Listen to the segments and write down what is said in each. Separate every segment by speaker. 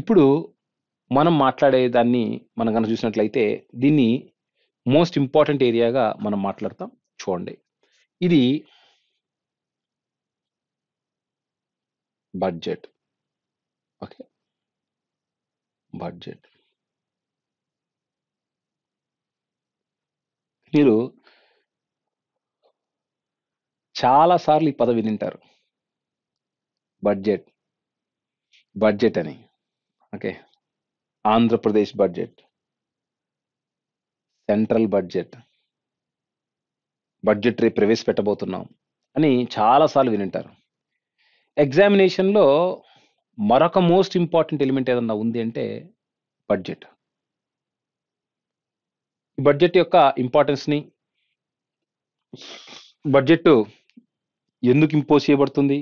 Speaker 1: ఇప్పుడు మనం మాట్లాడే దాన్ని మనం కనుక చూసినట్లయితే దీన్ని మోస్ట్ ఇంపార్టెంట్ ఏరియాగా మనం మాట్లాడతాం చూడండి ఇది బడ్జెట్ ఓకే బడ్జెట్ మీరు చాలాసార్లు ఈ పదవి తింటారు బడ్జెట్ బడ్జెట్ అని okay Andhra Pradesh budget central budget budgetary ప్రవేశపెట్టబోతున్నాం అని చాలాసార్లు వినింటారు ఎగ్జామినేషన్లో మరొక మోస్ట్ ఇంపార్టెంట్ ఎలిమెంట్ ఏదన్నా ఉంది అంటే బడ్జెట్ బడ్జెట్ యొక్క ఇంపార్టెన్స్ని బడ్జెట్ ఎందుకు ఇంపోజ్ చేయబడుతుంది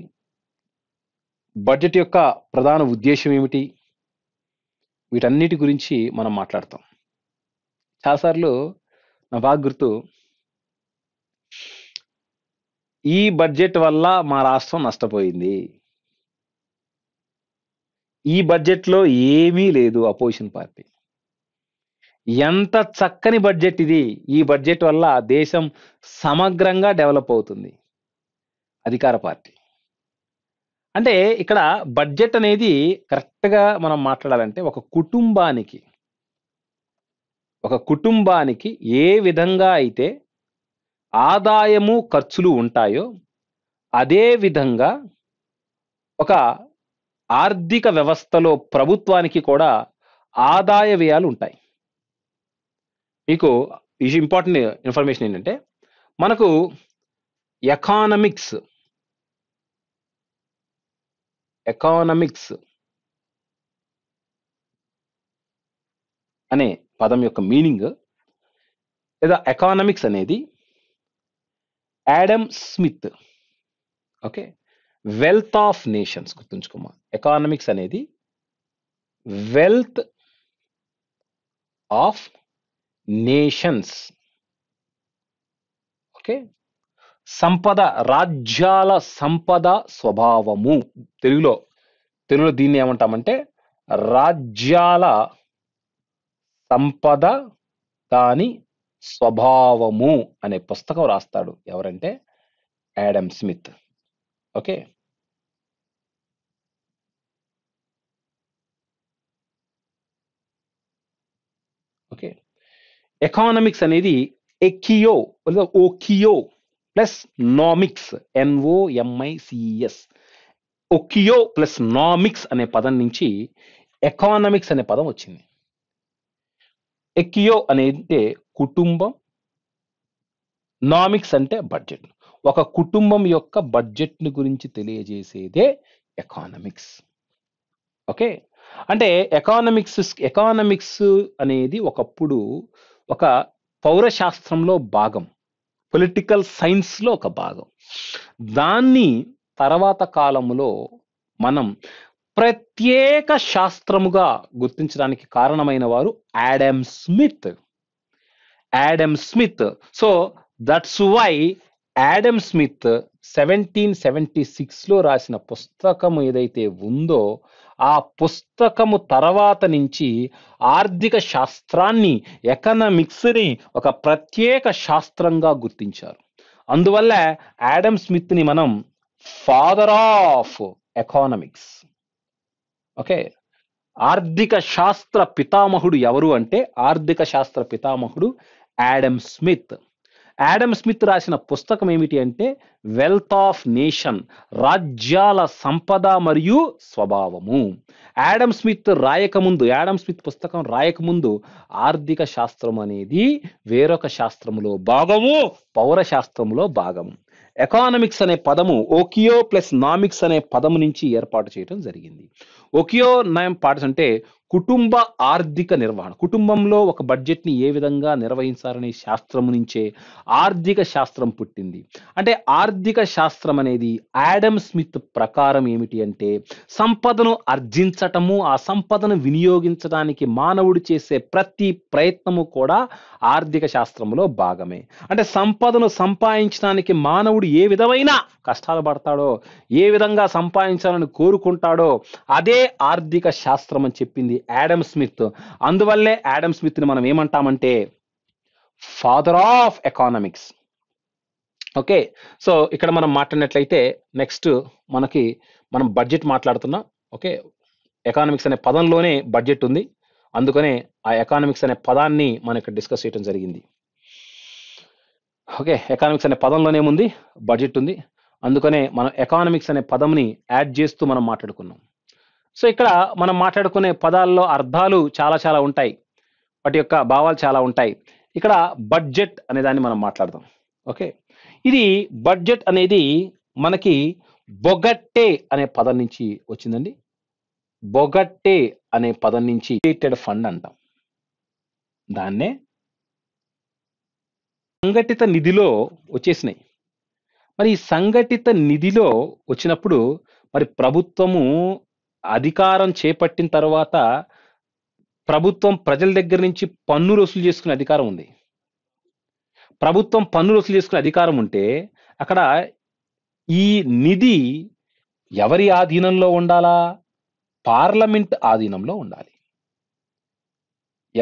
Speaker 1: బడ్జెట్ యొక్క ప్రధాన ఉద్దేశం ఏమిటి వీటన్నిటి గురించి మనం మాట్లాడతాం చాలాసార్లు నా బాగా గుర్తు ఈ బడ్జెట్ వల్ల మా రాష్ట్రం నష్టపోయింది ఈ బడ్జెట్లో ఏమీ లేదు అపోజిషన్ పార్టీ ఎంత చక్కని బడ్జెట్ ఇది ఈ బడ్జెట్ వల్ల దేశం సమగ్రంగా డెవలప్ అవుతుంది అధికార పార్టీ అంటే ఇక్కడ బడ్జెట్ అనేది కరెక్ట్‌గా మనం మాట్లాడాలంటే, ఒక కుటుంబానికి... ఒక కుటుంబానికి ఏ విధంగా అయితే ఆదాయము, ఖర్చులు ఉంటాయో, అదే విధంగా ఒక ఆర్థిక వ్యవస్థలో ప్రభుత్వానికి కూడా ఆదాయ వ్యయాలు ఉంటాయి. మీకు ఇది ఇంపార్టెంట్ ఇన్ఫర్మేషన్ ఏంటంటే, మనకు ఎకానమిక్స్ ఎకానమిక్స్ అనే పదం యొక్క మీనింగ్ లేదా ఎకానమిక్స్ అనేది Adam Smith okay Wealth of Nations గుర్తుంచుకోమా ఎకానమిక్స్ అనేది వెల్త్ ఆఫ్ నేషన్స్ ఓకే సంపద రాజ్యాల సంపద స్వభావము తెలుగులో తెలుగులో దీన్ని ఏమంటామంటే రాజ్యాల సంపద దాని స్వభావము అనే పుస్తకం రాస్తాడు ఎవరంటే Adam Smith okay okay economics అనేది ఎకియో ఓకియో ప్లస్ నామిక్స్ ఎన్ఓఎంఐసిఎస్ ఒకియో ప్లస్ నామిక్స్ అనే పదం నుంచి ఎకానమిక్స్ అనే పదం వచ్చింది ఎక్కియో అనేది కుటుంబం నామిక్స్ అంటే బడ్జెట్ ఒక కుటుంబం యొక్క బడ్జెట్ని గురించి తెలియజేసేదే ఎకానమిక్స్ ఓకే అంటే ఎకానమిక్స్ ఎకానమిక్స్ అనేది ఒకప్పుడు ఒక పౌరశాస్త్రంలో భాగం పొలిటికల్ సైన్స్లో ఒక భాగం దాన్ని తర్వాత కాలంలో మనం ప్రత్యేక శాస్త్రముగా గుర్తించడానికి కారణమైన వారు Adam Smith Adam Smith so that's why Adam Smith seventeen seventy సిక్స్లో రాసిన పుస్తకం ఏదైతే ఉందో ఆ పుస్తకము తర్వాత నుంచి ఆర్థిక శాస్త్రాన్ని ఎకనమిక్స్ని ఒక ప్రత్యేక శాస్త్రంగా గుర్తించారు అందువల్ల యాడమ్ స్మిత్ని మనం ఫాదర్ ఆఫ్ ఎకానమిక్స్ ఓకే ఆర్థిక శాస్త్ర పితామహుడు ఎవరు అంటే ఆర్థిక శాస్త్ర పితామహుడు యాడమ్ స్మిత్ యాడమ్ స్మిత్ రాసిన పుస్తకం ఏమిటి అంటే వెల్త్ ఆఫ్ నేషన్ రాజ్యాల సంపద మరియు స్వభావము యాడమ్ స్మిత్ రాయకముందు యాడమ్ స్మిత్ పుస్తకం రాయకముందు ఆర్థిక శాస్త్రం అనేది వేరొక శాస్త్రములో భాగము పౌర శాస్త్రములో భాగము ఎకానమిక్స్ అనే పదము ఓకియో ప్లస్ నామిక్స్ అనే పదము నుంచి ఏర్పాటు చేయడం జరిగింది ఓకియో నయం పార్ట్స్ అంటే కుటుంబ ఆర్థిక నిర్వహణ కుటుంబంలో ఒక బడ్జెట్ని ఏ విధంగా నిర్వహించాలనే శాస్త్రం నుంచే ఆర్థిక శాస్త్రం పుట్టింది అంటే ఆర్థిక శాస్త్రం అనేది యాడమ్ స్మిత్ ప్రకారం ఏమిటి అంటే సంపదను అర్జించటము ఆ సంపదను వినియోగించడానికి మానవుడు చేసే ప్రతి ప్రయత్నము కూడా ఆర్థిక శాస్త్రంలో భాగమే అంటే సంపదను సంపాదించడానికి మానవుడు ఏ విధమైన కష్టాలు పడతాడో ఏ విధంగా సంపాదించాలని కోరుకుంటాడో అదే ఆర్థిక శాస్త్రం అని చెప్పింది యాడమ్ స్మిత్ అందువల్లే యాడమ్ స్మిత్ని మనం ఏమంటామంటే father of economics okay so ఇక్కడ మనం మాట్లాడినట్లయితే నెక్స్ట్ మనకి మనం బడ్జెట్ మాట్లాడుతున్నాం ఓకే ఎకానమిక్స్ అనే పదంలోనే బడ్జెట్ ఉంది అందుకనే ఆ ఎకానమిక్స్ అనే పదాన్ని మనం ఇక్కడ డిస్కస్ చేయడం జరిగింది ఓకే ఎకానమిక్స్ అనే పదంలోనే ఉంది బడ్జెట్ ఉంది అందుకనే మనం ఎకానమిక్స్ అనే పదంని యాడ్ చేస్తూ మనం మాట్లాడుకున్నాం సో ఇక్కడ మనం మాట్లాడుకునే పదాల్లో అర్థాలు చాలా చాలా ఉంటాయి వాటి యొక్క భావాలు చాలా ఉంటాయి ఇక్కడ బడ్జెట్ అనే దాన్ని మనం మాట్లాడదాం ఓకే ఇది బడ్జెట్ అనేది మనకి బొగట్టే అనే పదం నుంచి వచ్చిందండి బొగట్టే అనే పదం నుంచి క్రియేటెడ్ ఫండ్ అంటాం దాన్నే సంఘటిత నిధిలో వచ్చేసినాయి మరి ఈ సంఘటిత నిధిలో వచ్చినప్పుడు మరి ప్రభుత్వము అధికారం చేపట్టిన తర్వాత ప్రభుత్వం ప్రజల దగ్గర నుంచి పన్ను వసూలు చేసుకునే అధికారం ఉంది ప్రభుత్వం పన్ను వసూలు చేసుకునే అధికారం ఉంటే అక్కడ ఈ నిధి ఎవరి ఆధీనంలో ఉండాలా పార్లమెంట్ ఆధీనంలో ఉండాలి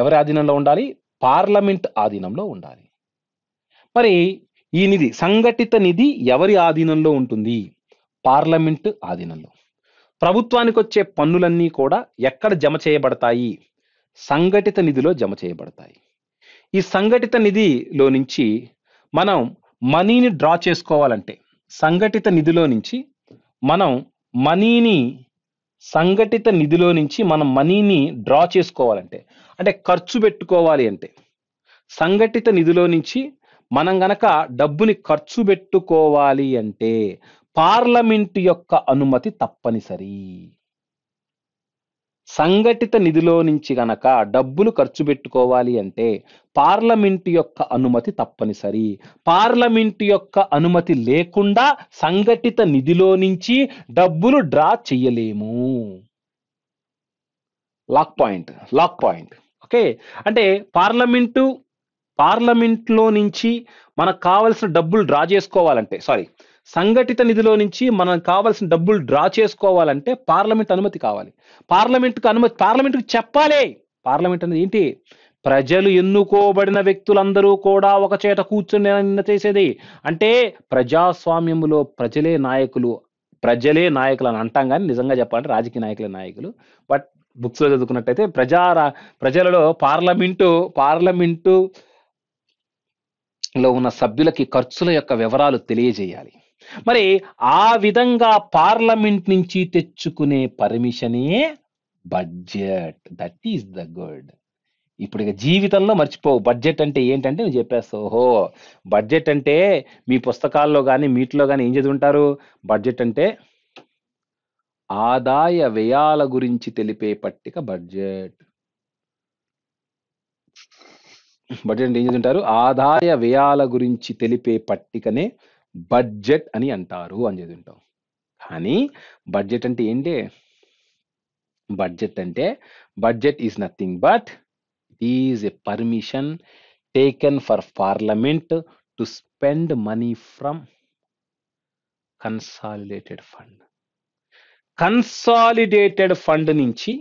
Speaker 1: ఎవరి ఆధీనంలో ఉండాలి పార్లమెంట్ ఆధీనంలో ఉండాలి మరి ఈ నిధి సంఘటిత నిధి ఎవరి ఆధీనంలో ఉంటుంది పార్లమెంట్ ఆధీనంలో ప్రభుత్వానికి వచ్చే పన్నులన్నీ కూడా ఎక్కడ జమ చేయబడతాయి సంఘటిత నిధిలో జమ చేయబడతాయి ఈ సంఘటిత నిధిలో నుంచి మనం మనీని డ్రా చేసుకోవాలంటే సంఘటిత నిధిలో నుంచి మనం మనీని సంఘటిత నిధిలో నుంచి మనం మనీని డ్రా చేసుకోవాలంటే అంటే ఖర్చు పెట్టుకోవాలి అంటే సంఘటిత నిధిలో నుంచి మనం గనక డబ్బుని ఖర్చు పెట్టుకోవాలి అంటే పార్లమెంట్ యొక్క అనుమతి తప్పనిసరి సంఘటిత నిధిలో నుంచి గనక డబ్బులు ఖర్చు పెట్టుకోవాలి అంటే పార్లమెంట్ యొక్క అనుమతి తప్పనిసరి పార్లమెంట్ యొక్క అనుమతి లేకుండా సంఘటిత నిధిలో నుంచి డబ్బులు డ్రా చేయలేము lock point lock point okay అంటే పార్లమెంటు పార్లమెంట్లో నుంచి మనకు కావలసిన డబ్బులు డ్రా చేసుకోవాలంటే సారీ సంఘటిత నిధిలో నుంచి మనం కావాల్సిన డబ్బులు డ్రా చేసుకోవాలంటే పార్లమెంట్ అనుమతి కావాలి పార్లమెంట్కు అనుమతి పార్లమెంట్కు చెప్పాలి పార్లమెంట్ అనేది ఏంటి ప్రజలు ఎన్నుకోబడిన వ్యక్తులందరూ కూడా ఒక చేత కూర్చుని నిన్న చేసేది అంటే ప్రజాస్వామ్యంలో ప్రజలే నాయకులు ప్రజలే నాయకులు అని అంటాం కానీ నిజంగా చెప్పాలంటే రాజకీయ నాయకులే నాయకులు బట్ బుక్స్లో చదువుకున్నట్టయితే ప్రజా ప్రజలలో పార్లమెంటు పార్లమెంటు లో ఉన్న సభ్యులకి ఖర్చుల యొక్క వివరాలు తెలియజేయాలి మరి ఆ విధంగా పార్లమెంట్ నుంచి తెచ్చుకునే పర్మిషనే budget that is the good ఇప్పుడు ఇక జీవితంలో మర్చిపోవు బడ్జెట్ అంటే ఏంటంటే నువ్వు చెప్పేస్తావు ఓహో బడ్జెట్ అంటే మీ పుస్తకాల్లో కానీ మీటిలో కానీ ఏం చదువుంటారు బడ్జెట్ అంటే ఆదాయ వ్యయాల గురించి తెలిపే పట్టిక బడ్జెట్ బడ్జెట్ ఏం చదువుంటారు ఆదాయ వ్యయాల గురించి తెలిపే పట్టికనే బడ్జెట్ అని అంటారు అని ఉంటాం కానీ బడ్జెట్ అంటే ఏంటి బడ్జెట్ అంటే budget is nothing but is a permission taken for parliament to spend money from consolidated fund consolidated fund నుంచి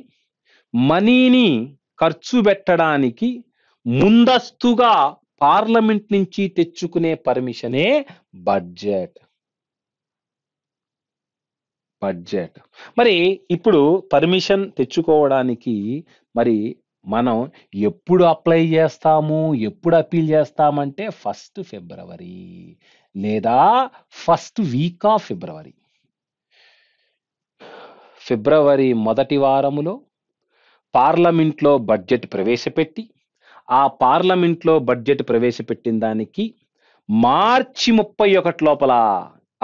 Speaker 1: మనీని ఖర్చు పెట్టడానికి ముందస్తుగా పార్లమెంట్ నుంచి తెచ్చుకునే పర్మిషనే బడ్జెట్ బడ్జెట్ మరి ఇప్పుడు పర్మిషన్ తెచ్చుకోవడానికి మరి మనం ఎప్పుడు అప్లై చేస్తాము ఎప్పుడు అప్పీల్ చేస్తామంటే ఫస్ట్ ఫిబ్రవరి లేదా ఫస్ట్ వీక్ ఆఫ్ ఫిబ్రవరి ఫిబ్రవరి మొదటి వారములో పార్లమెంట్లో బడ్జెట్ ప్రవేశపెట్టి ఆ పార్లమెంట్లో బడ్జెట్ ప్రవేశపెట్టిన దానికి మార్చి ముప్పై ఒకటి లోపల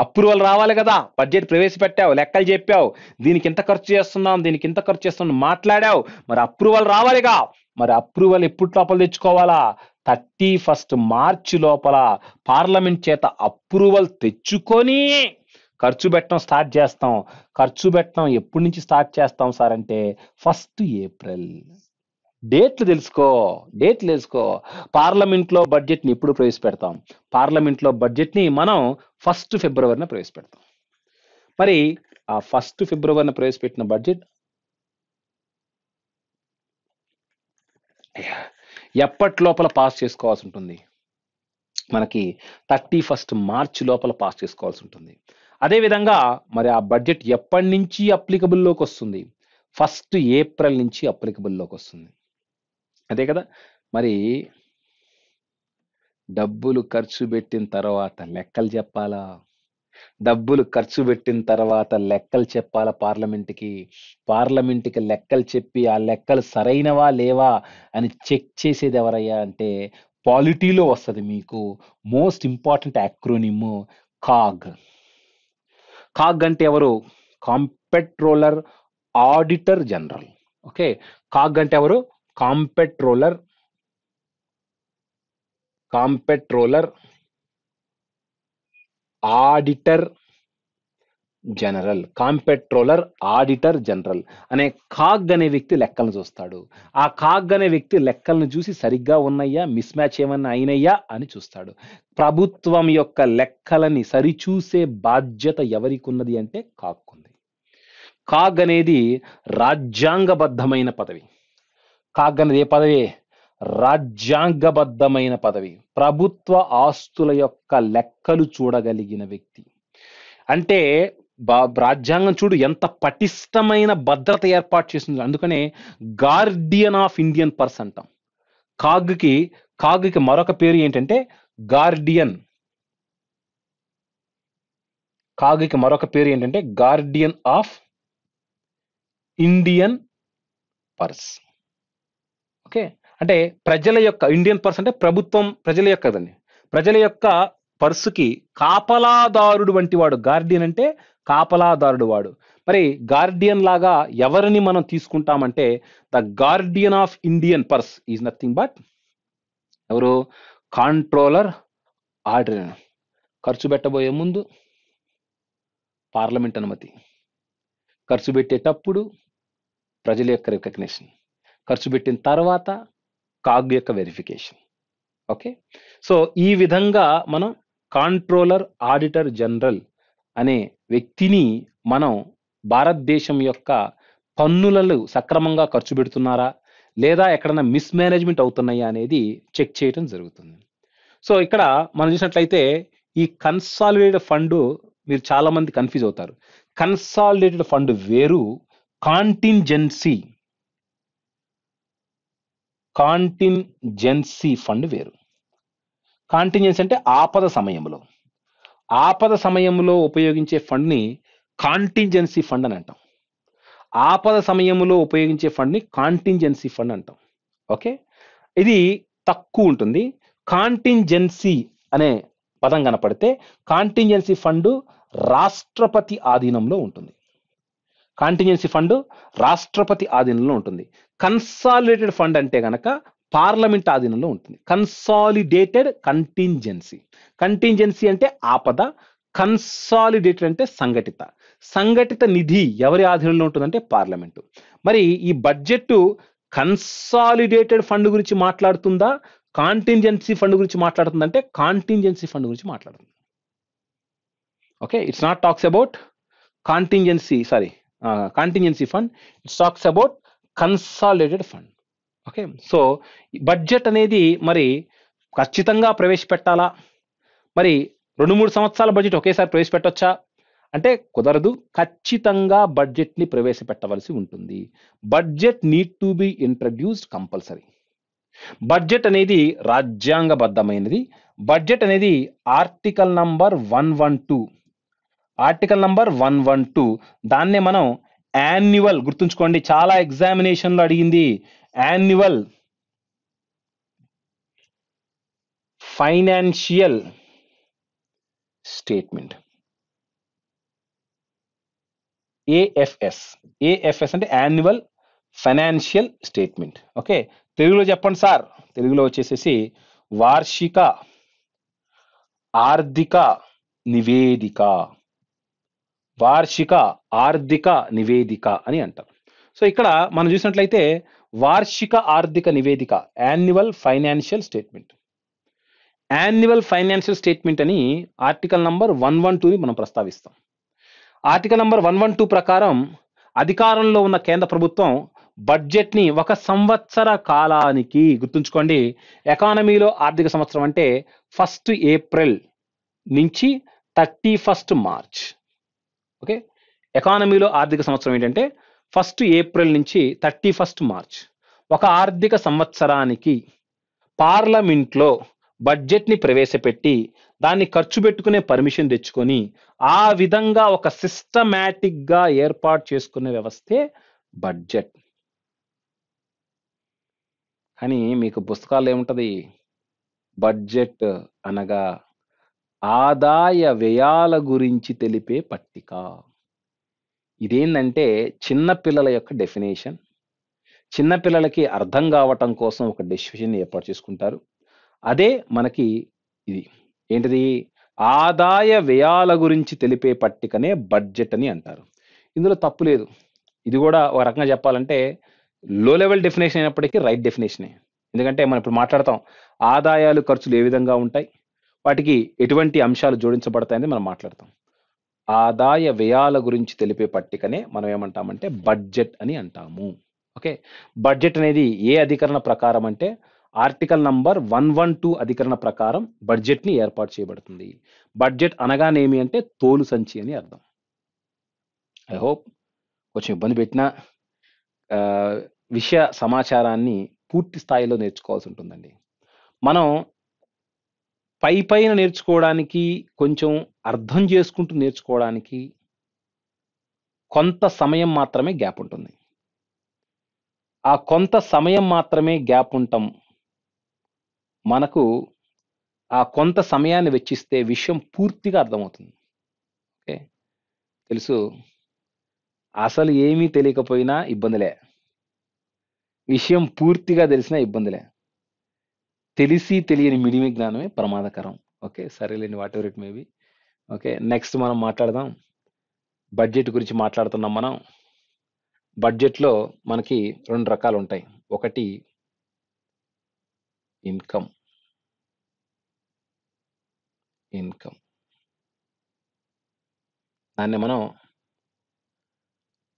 Speaker 1: అప్రూవల్ రావాలి కదా బడ్జెట్ ప్రవేశపెట్టావు లెక్కలు చెప్పావు దీనికి ఇంత ఖర్చు చేస్తున్నాం దీనికి ఇంత ఖర్చు చేస్తున్నాం మాట్లాడావు మరి అప్రూవల్ రావాలిగా మరి అప్రూవల్ ఎప్పుడు లోపల తెచ్చుకోవాలా థర్టీ ఫస్ట్ మార్చి లోపల పార్లమెంట్ చేత అప్రూవల్ తెచ్చుకొని ఖర్చు పెట్టడం స్టార్ట్ చేస్తాం ఖర్చు పెట్టడం ఎప్పటి నుంచి స్టార్ట్ చేస్తాం సార్ అంటే ఫస్ట్ ఏప్రిల్ డేట్లు తెలుసుకో డేట్లు తెలుసుకో పార్లమెంట్లో బడ్జెట్ని ఎప్పుడు ప్రవేశపెడతాం పార్లమెంట్లో బడ్జెట్ని మనం ఫస్ట్ ఫిబ్రవరిన ప్రవేశపెడతాం మరి ఆ ఫస్ట్ ఫిబ్రవరిన ప్రవేశపెట్టిన బడ్జెట్ ఎప్పటి లోపల పాస్ చేసుకోవాల్సి ఉంటుంది మనకి థర్టీ ఫస్ట్ మార్చ్ లోపల పాస్ చేసుకోవాల్సి ఉంటుంది అదేవిధంగా మరి ఆ బడ్జెట్ ఎప్పటి నుంచి అప్లికబుల్లోకి వస్తుంది ఫస్ట్ ఏప్రిల్ నుంచి అప్లికబుల్లోకి వస్తుంది అదే కదా మరి డబ్బులు ఖర్చు పెట్టిన తర్వాత లెక్కలు చెప్పాలా డబ్బులు ఖర్చు పెట్టిన తర్వాత లెక్కలు చెప్పాలా పార్లమెంట్కి పార్లమెంట్కి లెక్కలు చెప్పి ఆ లెక్కలు సరైనవా లేవా అని చెక్ చేసేది ఎవరయ్యా అంటే పాలిటీలో వస్తుంది మీకు most important acronym CAG CAG అంటే ఎవరు comptroller auditor general okay CAG అంటే ఎవరు comptroller comptroller auditor general comptroller auditor general అనే కాగ్ అనే వ్యక్తి లెక్కలను చూస్తాడు ఆ కాగ్ అనే వ్యక్తి లెక్కలను చూసి సరిగ్గా ఉన్నాయా మిస్ మ్యాచ్ ఏమన్నా అయినయ్యా అని చూస్తాడు ప్రభుత్వం యొక్క లెక్కలని సరిచూసే బాధ్యత ఎవరికి ఉన్నది అంటే కాగ్ ఉంది కాగ్ అనేది రాజ్యాంగబద్ధమైన పదవి అనేది ఏ పదవి రాజ్యాంగబద్ధమైన పదవి ప్రభుత్వ ఆస్తుల యొక్క లెక్కలు చూడగలిగిన వ్యక్తి అంటే రాజ్యాంగం చూడు ఎంత పటిష్టమైన భద్రత ఏర్పాటు చేసింది అందుకనే గార్డియన్ ఆఫ్ ఇండియన్ పర్స్ అంటాం కాగ్కి కాగ్కి మరొక పేరు ఏంటంటే గార్డియన్ కాగ్కి మరొక పేరు ఏంటంటే guardian of Indian purse okay అంటే ప్రజల యొక్క ఇండియన్ పర్స్ అంటే ప్రభుత్వం ప్రజల యొక్కదండి ప్రజల యొక్క పర్సుకి కాపలాదారుడు వంటి వాడు గార్డియన్ అంటే కాపలాదారుడు వాడు మరి గార్డియన్ లాగా ఎవరిని మనం తీసుకుంటామంటే the guardian of Indian purse is nothing but ఎవరు కంట్రోలర్ ఆర్డర్ ఖర్చు పెట్టబోయే ముందు పార్లమెంట్ అనుమతి ఖర్చు పెట్టేటప్పుడు ప్రజల యొక్క రికగ్నేషన్ ఖర్చు పెట్టిన తర్వాత కాగ్ యొక్క వెరిఫికేషన్ ఓకే సో ఈ విధంగా మనం కాంట్రోలర్ ఆడిటర్ జనరల్ అనే వ్యక్తిని మనం భారతదేశం యొక్క పన్నులలో సక్రమంగా ఖర్చు పెడుతున్నారా లేదా ఎక్కడైనా మిస్మేనేజ్మెంట్ అవుతున్నాయా అనేది చెక్ చేయడం జరుగుతుంది సో ఇక్కడ మనం చూసినట్లయితే ఈ కన్సాలిడేటెడ్ ఫండ్ మీరు చాలామంది కన్ఫ్యూజ్ అవుతారు కన్సాలిడేటెడ్ ఫండ్ వేరు కాంటింజెన్సీ కాంటింజెన్సీ ఫండ్ వేరు కాంటింజెన్సీ అంటే ఆపద సమయంలో ఆపద సమయంలో ఉపయోగించే ఫండ్ని కాంటింజెన్సీ ఫండ్ అని అంటాం ఆపద సమయంలో ఉపయోగించే ఫండ్ని కాంటింజెన్సీ ఫండ్ అంటాం ఓకే ఇది తక్కువ ఉంటుంది కాంటింజెన్సీ అనే పదం కనపడితే కాంటింజెన్సీ ఫండ్ రాష్ట్రపతి ఆధీనంలో ఉంటుంది కాంటిజెన్సీ ఫండ్ రాష్ట్రపతి ఆధీనంలో ఉంటుంది కన్సాలిడేటెడ్ ఫండ్ అంటే కనుక పార్లమెంట్ ఆధీనంలో ఉంటుంది కన్సాలిడేటెడ్ కంటింజెన్సీ కంటింజెన్సీ అంటే ఆపద కన్సాలిడేటెడ్ అంటే సంఘటిత సంఘటిత నిధి ఎవరి ఆధీనంలో ఉంటుందంటే పార్లమెంటు మరి ఈ బడ్జెట్ కన్సాలిడేటెడ్ ఫండ్ గురించి మాట్లాడుతుందా కాంటింజెన్సీ ఫండ్ గురించి మాట్లాడుతుందంటే కాంటింజెన్సీ ఫండ్ గురించి మాట్లాడుతుంది okay it's not talks about contingency sorry contingency fund it's talks about consolidated fund okay so budget అనేది మరి ఖచ్చితంగా ప్రవేశపెట్టాలా మరి రెండు మూడు సంవత్సరాల బడ్జెట్ ఒకేసారి ప్రవేశపెట్టొచ్చా అంటే కుదరదు ఖచ్చితంగా బడ్జెట్ని ప్రవేశపెట్టవలసి ఉంటుంది budget need to be introduced compulsory budget అనేది రాజ్యాంగబద్ధమైనది బడ్జెట్ అనేది article number one one two article number one one two దాన్నే మనం యాన్యువల్ గుర్తుంచుకోండి చాలా ఎగ్జామినేషన్లు అడిగింది annual financial statement AFS AFS అంటే యాన్యువల్ ఫైనాన్షియల్ స్టేట్మెంట్ ఓకే తెలుగులో చెప్పండి సార్ తెలుగులో వచ్చేసేసి వార్షిక ఆర్థిక నివేదిక వార్షిక ఆర్థిక నివేదిక అని అంటారు సో ఇక్కడ మనం చూసినట్లయితే వార్షిక ఆర్థిక నివేదిక annual financial statement annual financial statement అని ఆర్టికల్ నంబర్ వన్ వన్ టూని మనం ప్రస్తావిస్తాం article number one one two ప్రకారం అధికారంలో ఉన్న కేంద్ర ప్రభుత్వం బడ్జెట్ని ఒక సంవత్సర కాలానికి గుర్తుంచుకోండి ఎకానమీలో ఆర్థిక సంవత్సరం అంటే ఫస్ట్ ఏప్రిల్ నుంచి థర్టీ ఫస్ట్ మార్చ్ ఓకే ఎకానమీలో ఆర్థిక సంవత్సరం ఏంటంటే ఫస్ట్ ఏప్రిల్ నుంచి థర్టీ ఫస్ట్ మార్చ్ ఒక ఆర్థిక సంవత్సరానికి పార్లమెంట్లో బడ్జెట్ని ప్రవేశపెట్టి దాన్ని ఖర్చు పెట్టుకునే పర్మిషన్ తెచ్చుకొని ఆ విధంగా ఒక సిస్టమేటిక్గా ఏర్పాటు చేసుకునే వ్యవస్థే బడ్జెట్ అని మీకు పుస్తకాలు ఏముంటుంది బడ్జెట్ అనగా ఆదాయ వ్యయాల గురించి తెలిపే పట్టిక ఇదేంటంటే చిన్నపిల్లల యొక్క డెఫినేషన్ చిన్నపిల్లలకి అర్థం కావటం కోసం ఒక డెసిషన్ ఏర్పాటు చేసుకుంటారు అదే మనకి ఇది ఏంటిది ఆదాయ వ్యయాల గురించి తెలిపే పట్టికనే బడ్జెట్ అని అంటారు ఇందులో తప్పు లేదు ఇది కూడా ఒక రకంగా చెప్పాలంటే లో లెవెల్ డెఫినేషన్ అయినప్పటికీ రైట్ డెఫినేషనే ఎందుకంటే మనం ఇప్పుడు మాట్లాడతాం ఆదాయాలు ఖర్చులు ఏ విధంగా ఉంటాయి వాటికి ఎటువంటి అంశాలు జోడించబడతాయని మనం మాట్లాడతాం ఆదాయ వ్యయాల గురించి తెలిపే పట్టికనే మనం ఏమంటామంటే బడ్జెట్ అని అంటాము ఓకే బడ్జెట్ అనేది ఏ అధికరణ ప్రకారం అంటే article number one one two అధికరణ ప్రకారం బడ్జెట్ని ఏర్పాటు చేయబడుతుంది బడ్జెట్ అనగానేమి అంటే తోలు సంచి అని అర్థం ఐ హోప్ కొంచెం ఇబ్బంది పెట్టిన విషయ సమాచారాన్ని పూర్తి స్థాయిలో నేర్చుకోవాల్సి ఉంటుందండి మనం పై పైన నేర్చుకోవడానికి కొంచెం అర్థం చేసుకుంటూ నేర్చుకోవడానికి కొంత సమయం మాత్రమే గ్యాప్ ఉంటుంది ఆ కొంత సమయం మాత్రమే గ్యాప్ ఉంటాం మనకు ఆ కొంత సమయాన్ని వెచ్చిస్తే విషయం పూర్తిగా అర్థమవుతుంది ఓకే తెలుసు అసలు ఏమీ తెలియకపోయినా ఇబ్బందిలే విషయం పూర్తిగా తెలిసినా ఇబ్బందిలే తెలిసి తెలియని మిడిమి జ్ఞానమే ప్రమాదకరం ఓకే సరేలేని whatever it maybe okay next మనం మాట్లాడదాం బడ్జెట్ గురించి మాట్లాడుతున్నాం మనం బడ్జెట్లో మనకి రెండు రకాలు ఉంటాయి ఒకటి ఇన్కమ్ ఇన్కమ్ దాన్ని మనం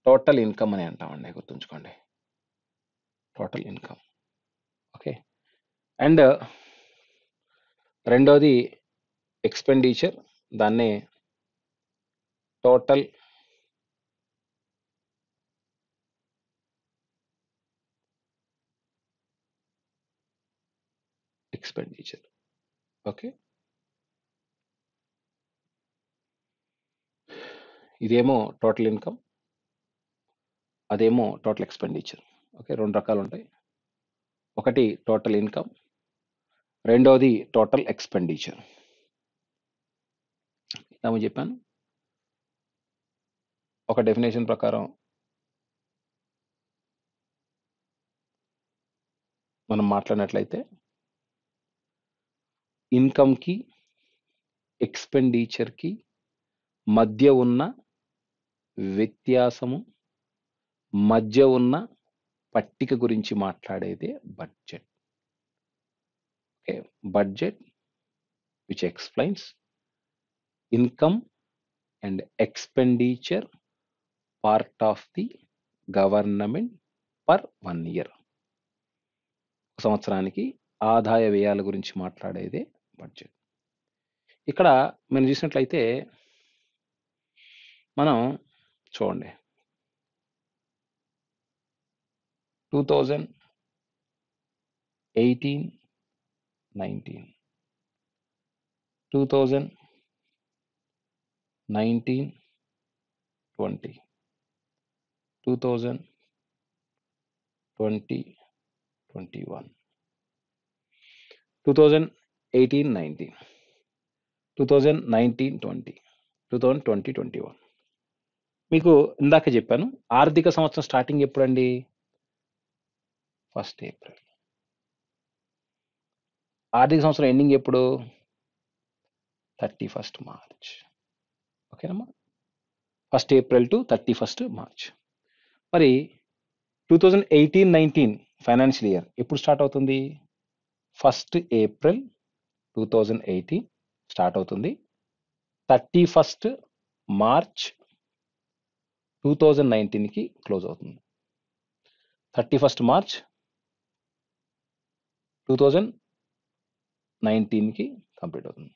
Speaker 1: టోటల్ ఇన్కమ్ అని అంటామండి గుర్తుంచుకోండి టోటల్ ఇన్కమ్ ఓకే అండ్ రెండోది ఎక్స్పెండిచర్ దాన్నే టోటల్ ఎక్స్పెండిచర్ ఓకే ఇదేమో టోటల్ ఇన్కమ్ అదేమో టోటల్ ఎక్స్పెండిచర్ ఓకే రెండు రకాలు ఉంటాయి ఒకటి టోటల్ ఇన్కమ్ రెండవది టోటల్ ఎక్స్పెండిచర్ ఏమో చెప్పాను ఒక డెఫినేషన్ ప్రకారం మనం మాట్లాడినట్లయితే ఇన్కమ్కి ఎక్స్పెండిచర్కి మధ్య ఉన్న వ్యత్యాసము మధ్య ఉన్న పట్టిక గురించి మాట్లాడేదే budget a budget which explains income and expenditure part of the government per one year సంవత్సరానికి ఆదాయ వ్యయాల గురించి మాట్లాడేదే బడ్జెట్ ఇక్కడ మనం చూసినట్లయితే మనం చూడండి two thousand eighteen two thousand eighteen nineteen two thousand 21 twenty two thousand twenty twenty one మీకు ఇందాక చెప్పాను ఆర్థిక సంవత్సరం స్టార్టింగ్ ఎప్పుడండి ఫస్ట్ ఏప్రిల్ ఆర్థిక సంవత్సరం ఎండింగ్ ఎప్పుడు థర్టీ ఫస్ట్ మార్చ్ ఓకేనమ్మా first April to thirty first March మరి two thousand eighteen nineteen financial year ఎప్పుడు స్టార్ట్ అవుతుంది first April two thousand eighteen start అవుతుంది thirty first March two thousand నైన్టీన్కి క్లోజ్ అవుతుంది thirty first March two thousand నైన్టీన్కి complete అవుతుంది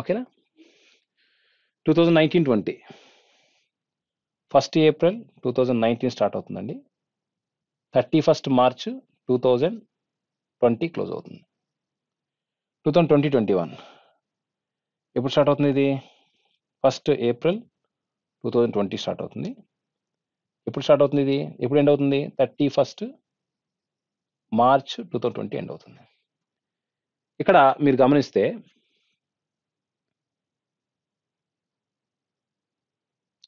Speaker 1: ఓకేనా two thousand nineteen twenty first April two thousand nineteen start అవుతుందండి thirty first March two thousand twenty close అవుతుంది two thousand twenty twenty one ఎప్పుడు start అవుతుంది ఇది first April two thousand twenty start అవుతుంది ఎప్పుడు స్టార్ట్ అవుతుంది ఇది ఎప్పుడు ఎండ్ అవుతుంది thirty first March two thousand twenty end అవుతుంది ఇక్కడ మీరు గమనిస్తే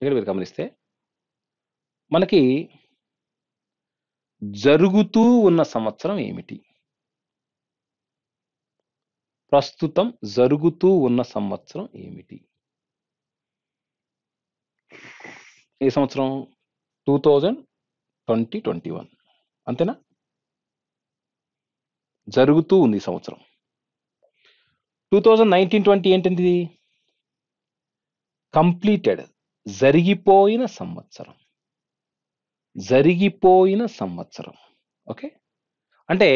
Speaker 1: ఇక్కడ మీరు గమనిస్తే మనకి జరుగుతూ ఉన్న సంవత్సరం ఏమిటి ప్రస్తుతం జరుగుతూ ఉన్న సంవత్సరం ఏమిటి ఏ సంవత్సరం two thousand twenty twenty one అంతేనా జరుగుతూ ఉంది ఈ సంవత్సరం టూ థౌజండ్ నైన్టీన్ ట్వంటీ ఏంటిది కంప్లీటెడ్ జరిగిపోయిన సంవత్సరం జరిగిపోయిన సంవత్సరం ఓకే అంటే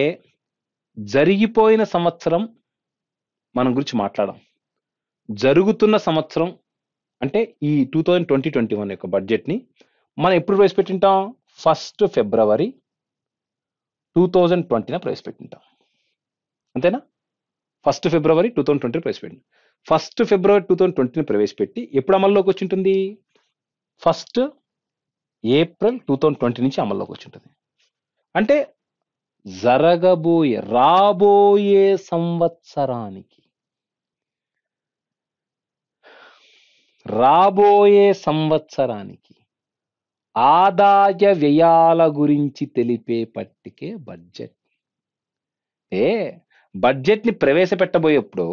Speaker 1: జరిగిపోయిన సంవత్సరం మనం గురించి మాట్లాడడం జరుగుతున్న సంవత్సరం అంటే ఈ two thousand twenty twenty one యొక్క బడ్జెట్ని మనం ఎప్పుడు ప్రవేశపెట్టింటాం ఫస్ట్ ఫిబ్రవరి టూ థౌజండ్ ట్వంటీన ప్రవేశపెట్టింటాం అంతేనా first February two thousand twenty ప్రవేశపెట్టింది ఫస్ట్ ఫిబ్రవరి టూ థౌసండ్ ట్వంటీని ప్రవేశపెట్టి ఎప్పుడు అమల్లోకి వచ్చి ఉంటుంది first April two thousand twenty నుంచి అమల్లోకి వచ్చి ఉంటుంది అంటే జరగబోయే రాబోయే సంవత్సరానికి రాబోయే సంవత్సరానికి ఆదాయ వ్యయాల గురించి తెలిపే పట్టికే బడ్జెట్ ఏ బడ్జెట్ని ప్రవేశపెట్టబోయేప్పుడు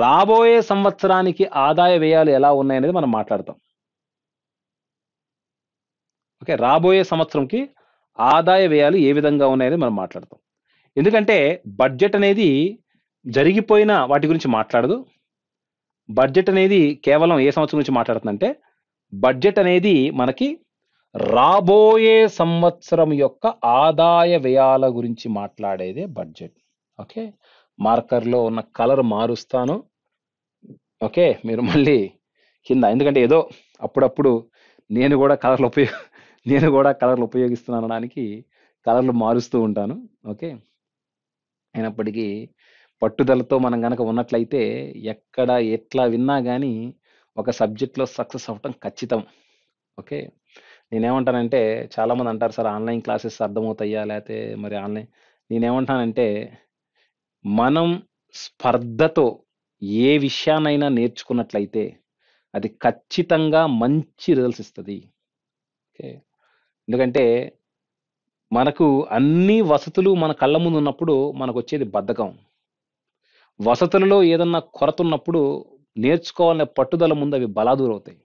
Speaker 1: రాబోయే సంవత్సరానికి ఆదాయ వ్యయాలు ఎలా ఉన్నాయనేది మనం మాట్లాడతాం ఓకే రాబోయే సంవత్సరంకి ఆదాయ వ్యయాలు ఏ విధంగా ఉన్నాయని మనం మాట్లాడతాం ఎందుకంటే బడ్జెట్ అనేది జరిగిపోయిన వాటి గురించి మాట్లాడదు బడ్జెట్ అనేది కేవలం ఏ సంవత్సరం గురించి మాట్లాడుతుందంటే బడ్జెట్ అనేది మనకి రాబోయే సంవత్సరం యొక్క ఆదాయ వ్యయాల గురించి మాట్లాడేదే బడ్జెట్ ఓకే మార్కర్లో ఉన్న కలర్ మారుస్తాను ఓకే మీరు మళ్ళీ కింద ఎందుకంటే ఏదో అప్పుడప్పుడు నేను కూడా కలర్లు ఉపయోగ నేను కూడా కలర్లు ఉపయోగిస్తున్నాను అనడానికి కలర్లు మారుస్తూ ఉంటాను ఓకే అయినప్పటికీ పట్టుదలతో మనం కనుక ఉన్నట్లయితే ఎక్కడ ఎట్లా విన్నా కానీ ఒక సబ్జెక్ట్లో సక్సెస్ అవ్వటం ఖచ్చితం ఓకే నేనేమంటానంటే చాలామంది అంటారు సార్ ఆన్లైన్ క్లాసెస్ అర్థమవుతాయా లేకపోతే మరి ఆన్లైన్ నేనేమంటానంటే మనం స్పర్ధతో ఏ విషయానైనా నేర్చుకున్నట్లయితే అది ఖచ్చితంగా మంచి రిజల్ట్స్ ఇస్తుంది ఓకే ఎందుకంటే మనకు అన్ని వసతులు మన కళ్ళ ముందు ఉన్నప్పుడు మనకు వచ్చేది బద్ధకం వసతులలో ఏదన్నా కొరత ఉన్నప్పుడు నేర్చుకోవాలనే పట్టుదల ముందు అవి బలాదూరవుతాయి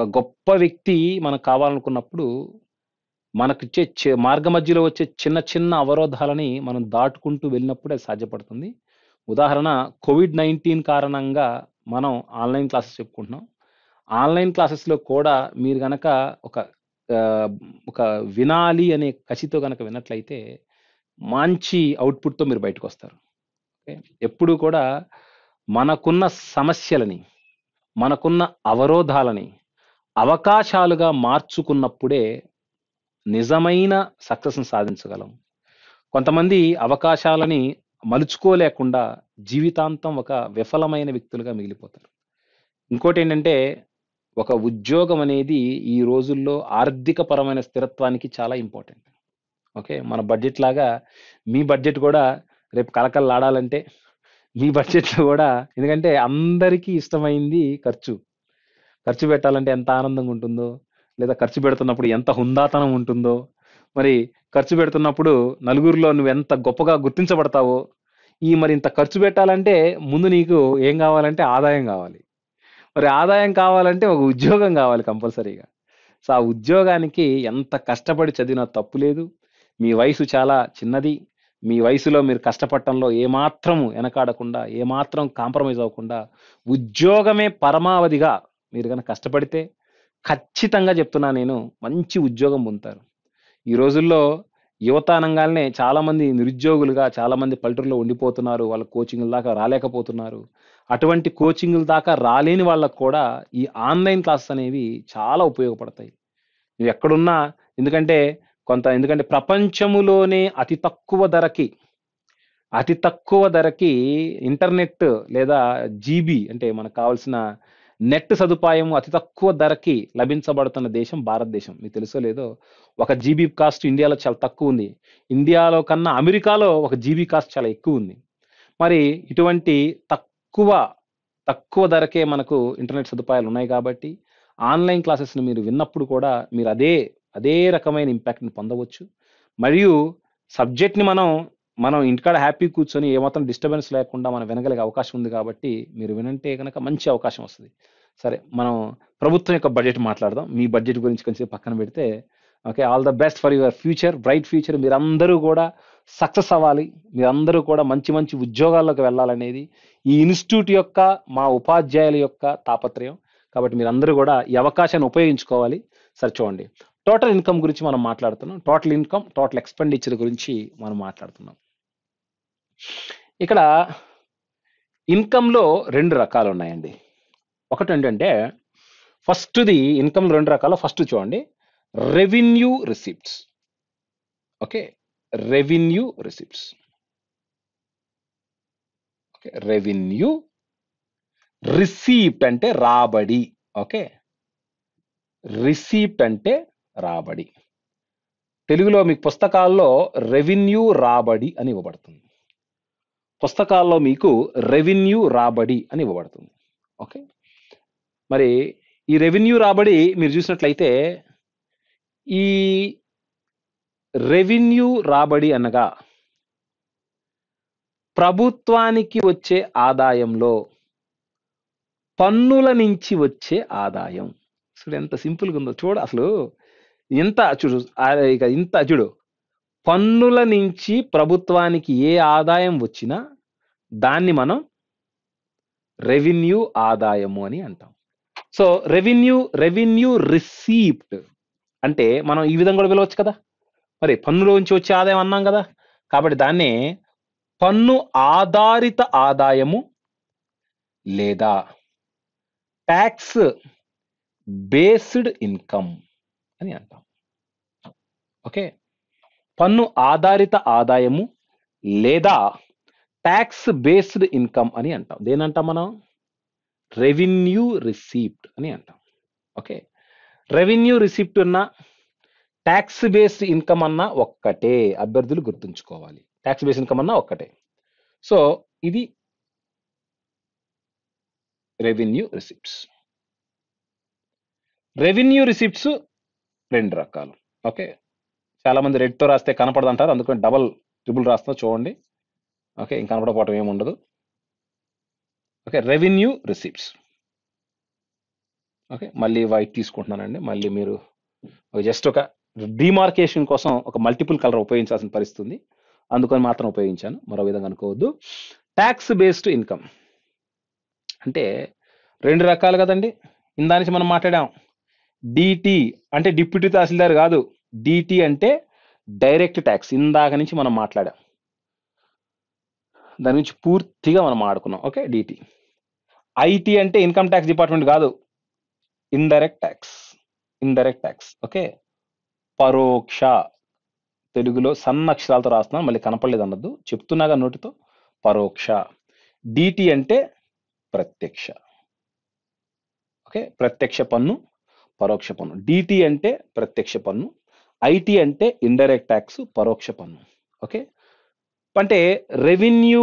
Speaker 1: ఒక గొప్ప వ్యక్తి మనకు కావాలనుకున్నప్పుడు మనకిచ్చే మార్గ మధ్యలో వచ్చే చిన్న చిన్న అవరోధాలని మనం దాటుకుంటూ వెళ్ళినప్పుడే సాధ్యపడుతుంది ఉదాహరణ కోవిడ్ నైన్టీన్ కారణంగా మనం ఆన్లైన్ క్లాసెస్ చెప్పుకుంటున్నాం ఆన్లైన్ క్లాసెస్లో కూడా మీరు కనుక ఒక ఒక వినాలి అనే కసితో కనుక విన్నట్లయితే మంచి అవుట్పుట్తో మీరు బయటకు వస్తారు ఎప్పుడు కూడా మనకున్న సమస్యలని మనకున్న అవరోధాలని అవకాశాలుగా మార్చుకున్నప్పుడే నిజమైన సక్సెస్ని సాధించగలం కొంతమంది అవకాశాలని మలుచుకోలేకుండా జీవితాంతం ఒక విఫలమైన వ్యక్తులుగా మిగిలిపోతారు ఇంకోటి ఏంటంటే ఒక ఉద్యోగం అనేది ఈ రోజుల్లో ఆర్థిక పరమైన స్థిరత్వానికి చాలా ఇంపార్టెంట్ ఓకే మన బడ్జెట్ లాగా మీ బడ్జెట్ కూడా రేపు ఆడాలంటే మీ బడ్జెట్లో కూడా ఎందుకంటే అందరికీ ఇష్టమైంది ఖర్చు ఖర్చు పెట్టాలంటే ఎంత ఆనందంగా ఉంటుందో లేదా ఖర్చు పెడుతున్నప్పుడు ఎంత హుందాతనం ఉంటుందో మరి ఖర్చు పెడుతున్నప్పుడు నలుగురిలో నువ్వు ఎంత గొప్పగా గుర్తించబడతావో ఈ మరి ఇంత ఖర్చు పెట్టాలంటే ముందు నీకు ఏం కావాలంటే ఆదాయం కావాలి మరి ఆదాయం కావాలంటే ఒక ఉద్యోగం కావాలి కంపల్సరీగా సో ఆ ఉద్యోగానికి ఎంత కష్టపడి చదివినా తప్పు లేదు మీ వయసు చాలా చిన్నది మీ వయసులో మీరు కష్టపడటంలో ఏమాత్రం వెనకాడకుండా ఏమాత్రం కాంప్రమైజ్ అవ్వకుండా ఉద్యోగమే పరమావధిగా మీరు కనుక కష్టపడితే ఖచ్చితంగా చెప్తున్నా నేను మంచి ఉద్యోగం పొందుతారు ఈ రోజుల్లో యువత అనగానే చాలామంది నిరుద్యోగులుగా చాలామంది పల్లెటూరులో ఉండిపోతున్నారు వాళ్ళ కోచింగ్ల దాకా రాలేకపోతున్నారు అటువంటి కోచింగ్ల దాకా రాలేని వాళ్ళకు కూడా ఈ ఆన్లైన్ క్లాసెస్ అనేవి చాలా ఉపయోగపడతాయి నువ్వు ఎక్కడున్నా ఎందుకంటే కొంత ఎందుకంటే ప్రపంచములోనే అతి తక్కువ ధరకి అతి తక్కువ ధరకి ఇంటర్నెట్ లేదా జీబీ అంటే మనకు కావాల్సిన నెట్ సదుపాయం అతి తక్కువ ధరకి లభించబడుతున్న దేశం భారతదేశం మీకు తెలుసో లేదో ఒక జీబీ కాస్ట్ ఇండియాలో చాలా తక్కువ ఉంది ఇండియాలో కన్నా అమెరికాలో ఒక జీబీ కాస్ట్ చాలా ఎక్కువ ఉంది మరి ఇటువంటి తక్కువ తక్కువ ధరకే మనకు ఇంటర్నెట్ సదుపాయాలు ఉన్నాయి కాబట్టి ఆన్లైన్ క్లాసెస్ని మీరు విన్నప్పుడు కూడా మీరు అదే అదే రకమైన ఇంపాక్ట్ని పొందవచ్చు మరియు సబ్జెక్ట్ని మనం మనం ఇంటికాడ హ్యాపీ కూర్చొని ఏమాత్రం డిస్టర్బెన్స్ లేకుండా మనం వినగలిగే అవకాశం ఉంది కాబట్టి మీరు వినంటే కనుక మంచి అవకాశం వస్తుంది సరే మనం ప్రభుత్వం యొక్క బడ్జెట్ మాట్లాడదాం మీ బడ్జెట్ గురించి కొంచెం పక్కన పెడితే okay all the best for your future bright future మీరందరూ కూడా సక్సెస్ అవ్వాలి మీరందరూ కూడా మంచి మంచి ఉద్యోగాల్లోకి వెళ్ళాలనేది ఈ ఇన్స్టిట్యూట్ యొక్క మా ఉపాధ్యాయుల యొక్క తాపత్రయం కాబట్టి మీరందరూ కూడా ఈ అవకాశాన్ని ఉపయోగించుకోవాలి సరే చూడండి టోటల్ ఇన్కమ్ గురించి మనం మాట్లాడుతున్నాం టోటల్ ఇన్కమ్ టోటల్ ఎక్స్పెండిచర్ గురించి మనం మాట్లాడుతున్నాం ఇక్కడ ఇన్కంలో రెండు రకాలు ఉన్నాయండి ఒకటి ఏంటంటే ఫస్ట్ది ఇన్కమ్ రెండు రకాలు ఫస్ట్ చూడండి revenue receipts okay revenue receipts okay revenue receipt అంటే రాబడి ఓకే రిసీప్ట్ అంటే రాబడి తెలుగులో మీకు పుస్తకాల్లో రెవెన్యూ రాబడి అని ఇవ్వబడుతుంది పుస్తకాల్లో మీకు రెవెన్యూ రాబడి అని ఇవ్వబడుతుంది ఓకే మరి ఈ రెవెన్యూ రాబడి మీరు చూసినట్లయితే ఈ రెవెన్యూ రాబడి అనగా ప్రభుత్వానికి వచ్చే ఆదాయంలో పన్నుల నుంచి వచ్చే ఆదాయం చూడు ఎంత సింపుల్గా ఉందో చూడు అసలు ఇంత చూడు ఇక ఇంత చూడు పన్నుల నుంచి ప్రభుత్వానికి ఏ ఆదాయం వచ్చినా దాన్ని మనం రెవెన్యూ ఆదాయము అని అంటాం సో రెవెన్యూ రెవెన్యూ రిసీప్డ్ అంటే మనం ఈ విధంగా కూడా వెళ్ళవచ్చు కదా మరి పన్నులోంచి వచ్చే ఆదాయం అన్నాం కదా కాబట్టి దాన్నే పన్ను ఆధారిత ఆదాయము లేదా ట్యాక్స్ బేస్డ్ ఇన్కమ్ అని అంటాం ఓకే పన్ను ఆధారిత ఆదాయము లేదా ట్యాక్స్ బేస్డ్ ఇన్కమ్ అని అంటాం దేనంటాం మనం రెవెన్యూ రిసీప్ట్ అని అంటాం ఓకే రెవెన్యూ రిసీప్ట్ ఉన్న ట్యాక్స్ బేస్డ్ ఇన్కమ్ అన్న ఒక్కటే అభ్యర్థులు గుర్తుంచుకోవాలి ట్యాక్స్ బేస్డ్ ఇన్కమ్ అన్న ఒక్కటే సో ఇది రెవెన్యూ రిసిప్ట్స్ రెవెన్యూ రిసిప్ట్స్ రెండు రకాలు ఓకే చాలా మంది రెడ్తో రాస్తే కనపడదు అంటారు అందుకని డబల్ ట్రిబుల్ రాస్తా చూడండి ఓకే ఇంకా కనపడకపోవటం ఏముండదు ఓకే రెవెన్యూ రిసీప్ట్స్ ఓకే మళ్ళీ వైట్ తీసుకుంటున్నానండి మళ్ళీ మీరు జస్ట్ ఒక డిమార్కేషన్ కోసం ఒక మల్టిపుల్ కలర్ ఉపయోగించాల్సిన పరిస్థితుంది అందుకని మాత్రం ఉపయోగించాను మరో విధంగా అనుకోవద్దు ట్యాక్స్ బేస్డ్ ఇన్కమ్ అంటే రెండు రకాలు కదండి ఇందానికి మనం మాట్లాడాం డిటి అంటే డిప్యూటీ తహసీల్దార్ కాదు డిటి అంటే డైరెక్ట్ ట్యాక్స్ ఇందాక నుంచి మనం మాట్లాడాం దాని నుంచి పూర్తిగా మనం ఆడుకున్నాం ఓకే డిటి ఐటి అంటే ఇన్కమ్ ట్యాక్స్ డిపార్ట్మెంట్ కాదు indirect tax indirect tax okay పరోక్ష తెలుగులో సన్న అక్షరాలతో రాస్తున్నాను మళ్ళీ కనపడలేదు అన్నద్దు చెప్తున్నాగా నోటితో పరోక్ష డిటి అంటే ప్రత్యక్ష ఓకే ప్రత్యక్ష పన్ను పరోక్ష పన్ను డిటి అంటే ప్రత్యక్ష పన్ను ఐటీ అంటే ఇండైరెక్ట్ ట్యాక్స్ పరోక్ష పన్ను ఓకే అంటే రెవెన్యూ